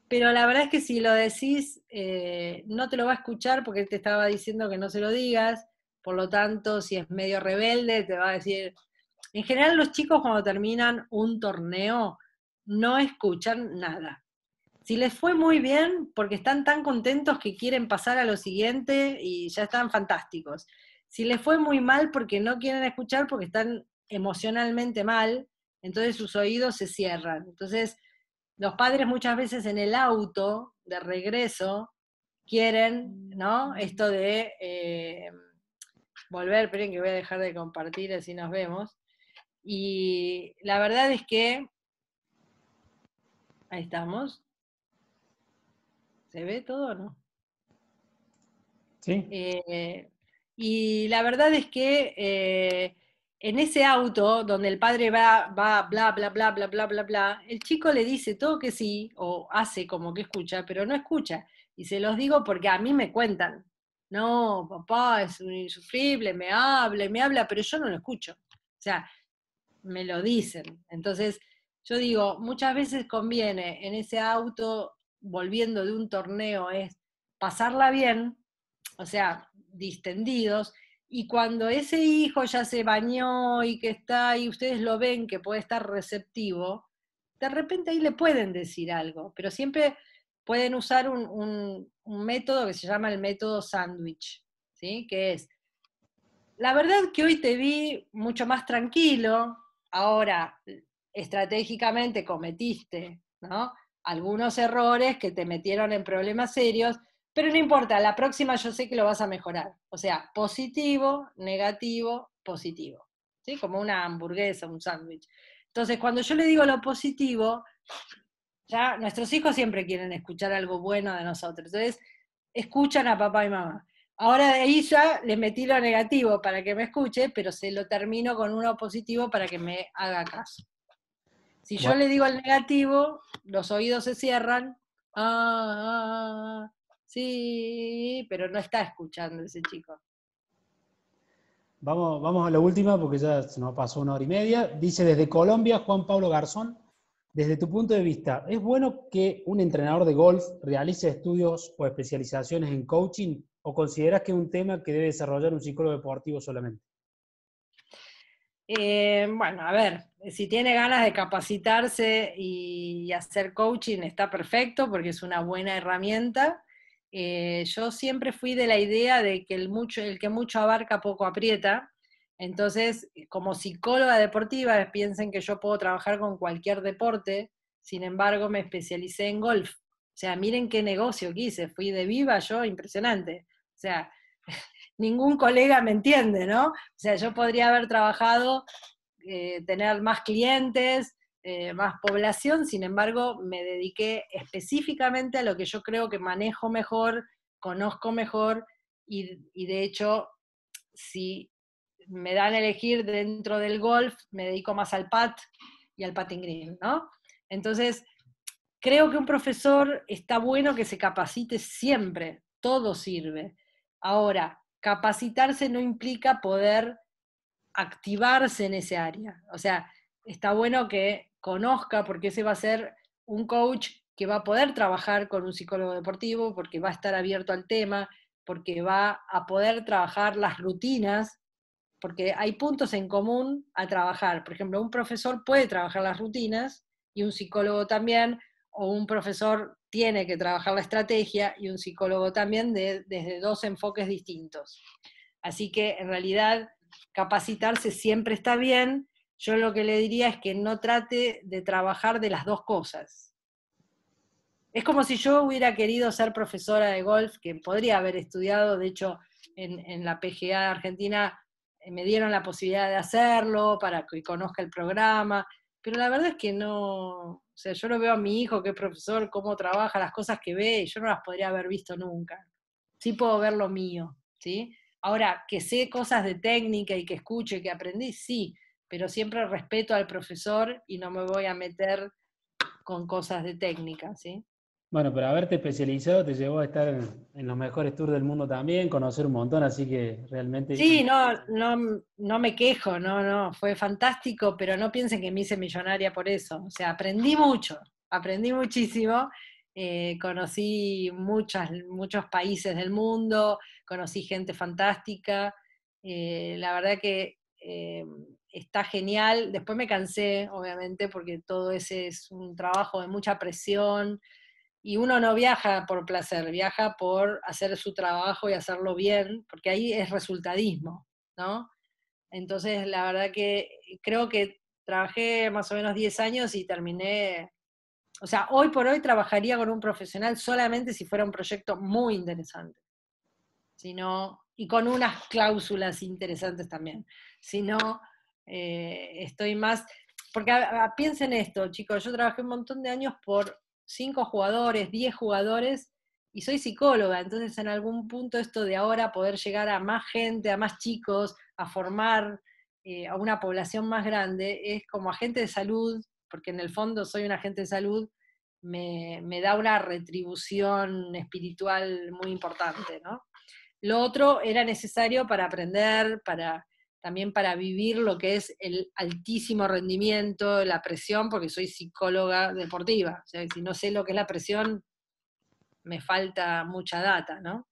Pero la verdad es que si lo decís, eh, no te lo va a escuchar porque él te estaba diciendo que no se lo digas. Por lo tanto, si es medio rebelde, te va a decir... En general, los chicos cuando terminan un torneo no escuchan nada. Si les fue muy bien, porque están tan contentos que quieren pasar a lo siguiente y ya están fantásticos. Si les fue muy mal porque no quieren escuchar, porque están emocionalmente mal, entonces sus oídos se cierran. Entonces, los padres muchas veces en el auto de regreso quieren, ¿no? Esto de eh, volver, esperen que voy a dejar de compartir, así nos vemos. Y la verdad es que, ahí estamos. ¿Se ve todo o no? Sí. Eh, y la verdad es que eh, en ese auto donde el padre va, va, bla, bla, bla, bla, bla, bla, bla, el chico le dice todo que sí, o hace como que escucha, pero no escucha. Y se los digo porque a mí me cuentan. No, papá es un insufrible, me habla, me habla, pero yo no lo escucho. O sea, me lo dicen. Entonces, yo digo, muchas veces conviene en ese auto, volviendo de un torneo, es pasarla bien, o sea, distendidos. Y cuando ese hijo ya se bañó y que está y ustedes lo ven que puede estar receptivo, de repente ahí le pueden decir algo, pero siempre pueden usar un, método que se llama el método sándwich, ¿sí? que es, la verdad que hoy te vi mucho más tranquilo, ahora estratégicamente cometiste algunos errores que te metieron en problemas serios, pero no importa, la próxima yo sé que lo vas a mejorar. O sea, positivo, negativo, positivo. ¿Sí? Como una hamburguesa, un sándwich. Entonces, cuando yo le digo lo positivo, ya nuestros hijos siempre quieren escuchar algo bueno de nosotros. Entonces, escuchan a papá y mamá. Ahora de ahí ya le metí lo negativo para que me escuche, pero se lo termino con uno positivo para que me haga caso. Si yo le digo el negativo, los oídos se cierran. ah, ah, ah, ah sí, pero no está escuchando ese chico. Vamos, vamos a la última porque ya se nos pasó una hora y media. Dice desde Colombia Juan Pablo Garzón, desde tu punto de vista, ¿es bueno que un entrenador de golf realice estudios o especializaciones en coaching o consideras que es un tema que debe desarrollar un psicólogo deportivo solamente? Eh, bueno, a ver, si tiene ganas de capacitarse y hacer coaching está perfecto porque es una buena herramienta. Eh, yo siempre fui de la idea de que el, mucho, el que mucho abarca poco aprieta. Entonces, como psicóloga deportiva, piensen que yo puedo trabajar con cualquier deporte, sin embargo, me especialicé en golf. O sea, miren qué negocio que hice, fui de viva yo, impresionante. O sea, ningún colega me entiende, ¿no? O sea, yo podría haber trabajado, eh, tener más clientes, eh, más población, sin embargo me dediqué específicamente a lo que yo creo que manejo mejor, conozco mejor y, y de hecho si me dan a elegir dentro del golf, me dedico más al pat y al patting green, ¿no? Entonces, creo que un profesor está bueno que se capacite siempre, todo sirve. Ahora, capacitarse no implica poder activarse en ese área. O sea, está bueno que conozca, porque ese va a ser un coach que va a poder trabajar con un psicólogo deportivo, porque va a estar abierto al tema, porque va a poder trabajar las rutinas, porque hay puntos en común a trabajar. Por ejemplo, un profesor puede trabajar las rutinas y un psicólogo también, o un profesor tiene que trabajar la estrategia y un psicólogo también desde dos enfoques distintos. Así que en realidad capacitarse siempre está bien, yo lo que le diría es que no trate de trabajar de las dos cosas. Es como si yo hubiera querido ser profesora de golf, que podría haber estudiado, de hecho, en, la PGA de Argentina eh, me dieron la posibilidad de hacerlo para que conozca el programa, pero la verdad es que no, o sea, yo no veo a mi hijo que es profesor, cómo trabaja, las cosas que ve, yo no las podría haber visto nunca. Sí puedo ver lo mío, ¿sí? Ahora, que sé cosas de técnica y que escuche, y que aprendí, sí, pero siempre respeto al profesor y no me voy a meter con cosas de técnica, ¿sí? Bueno, pero haberte especializado te llevó a estar en, los mejores tours del mundo también, conocer un montón, así que realmente... Sí, no, no, no me quejo, no, no, fue fantástico, pero no piensen que me hice millonaria por eso. O sea, aprendí mucho, aprendí muchísimo, eh, conocí muchos países del mundo, conocí gente fantástica, eh, la verdad que... Eh, está genial. Después me cansé, obviamente, porque todo ese es un trabajo de mucha presión y uno no viaja por placer, viaja por hacer su trabajo y hacerlo bien, porque ahí es resultadismo, ¿no? Entonces, la verdad que creo que trabajé más o menos 10 años y terminé, o sea, hoy por hoy trabajaría con un profesional solamente si fuera un proyecto muy interesante, sino, y con unas cláusulas interesantes también, sino... Eh, estoy más, porque piensen esto, chicos, yo trabajé un montón de años por cinco jugadores, 10 jugadores, y soy psicóloga, entonces en algún punto esto de ahora poder llegar a más gente, a más chicos, a formar eh, a una población más grande, es como agente de salud, porque en el fondo soy un agente de salud, me, me da una retribución espiritual muy importante, ¿no? Lo otro era necesario para aprender, para también para vivir lo que es el altísimo rendimiento, la presión, porque soy psicóloga deportiva. O sea, si no sé lo que es la presión, me falta mucha data, ¿no?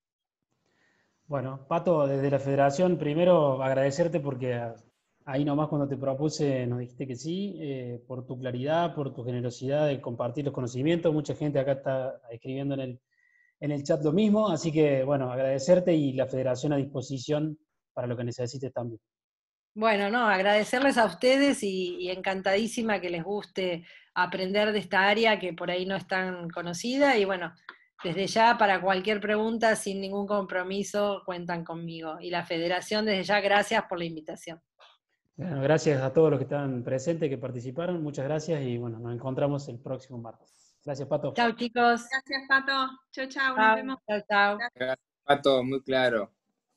Bueno, Pato, desde la federación, primero agradecerte porque ahí nomás cuando te propuse nos dijiste que sí, eh, por tu claridad, por tu generosidad de compartir los conocimientos. Mucha gente acá está escribiendo en en el chat lo mismo, así que bueno, agradecerte y la federación a disposición para lo que necesites también. Bueno, no, agradecerles a ustedes y, encantadísima que les guste aprender de esta área que por ahí no es tan conocida. Y bueno, desde ya para cualquier pregunta, sin ningún compromiso, cuentan conmigo. Y la federación, desde ya, gracias por la invitación. Bueno, gracias a todos los que están presentes, que participaron. Muchas gracias y bueno, nos encontramos el próximo martes. Gracias, Pato. Chao, chicos. Gracias, Pato. Chao, chao. Nos vemos. Chao, chao. Pato. Muy claro.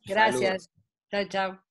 Gracias. Chao, chao.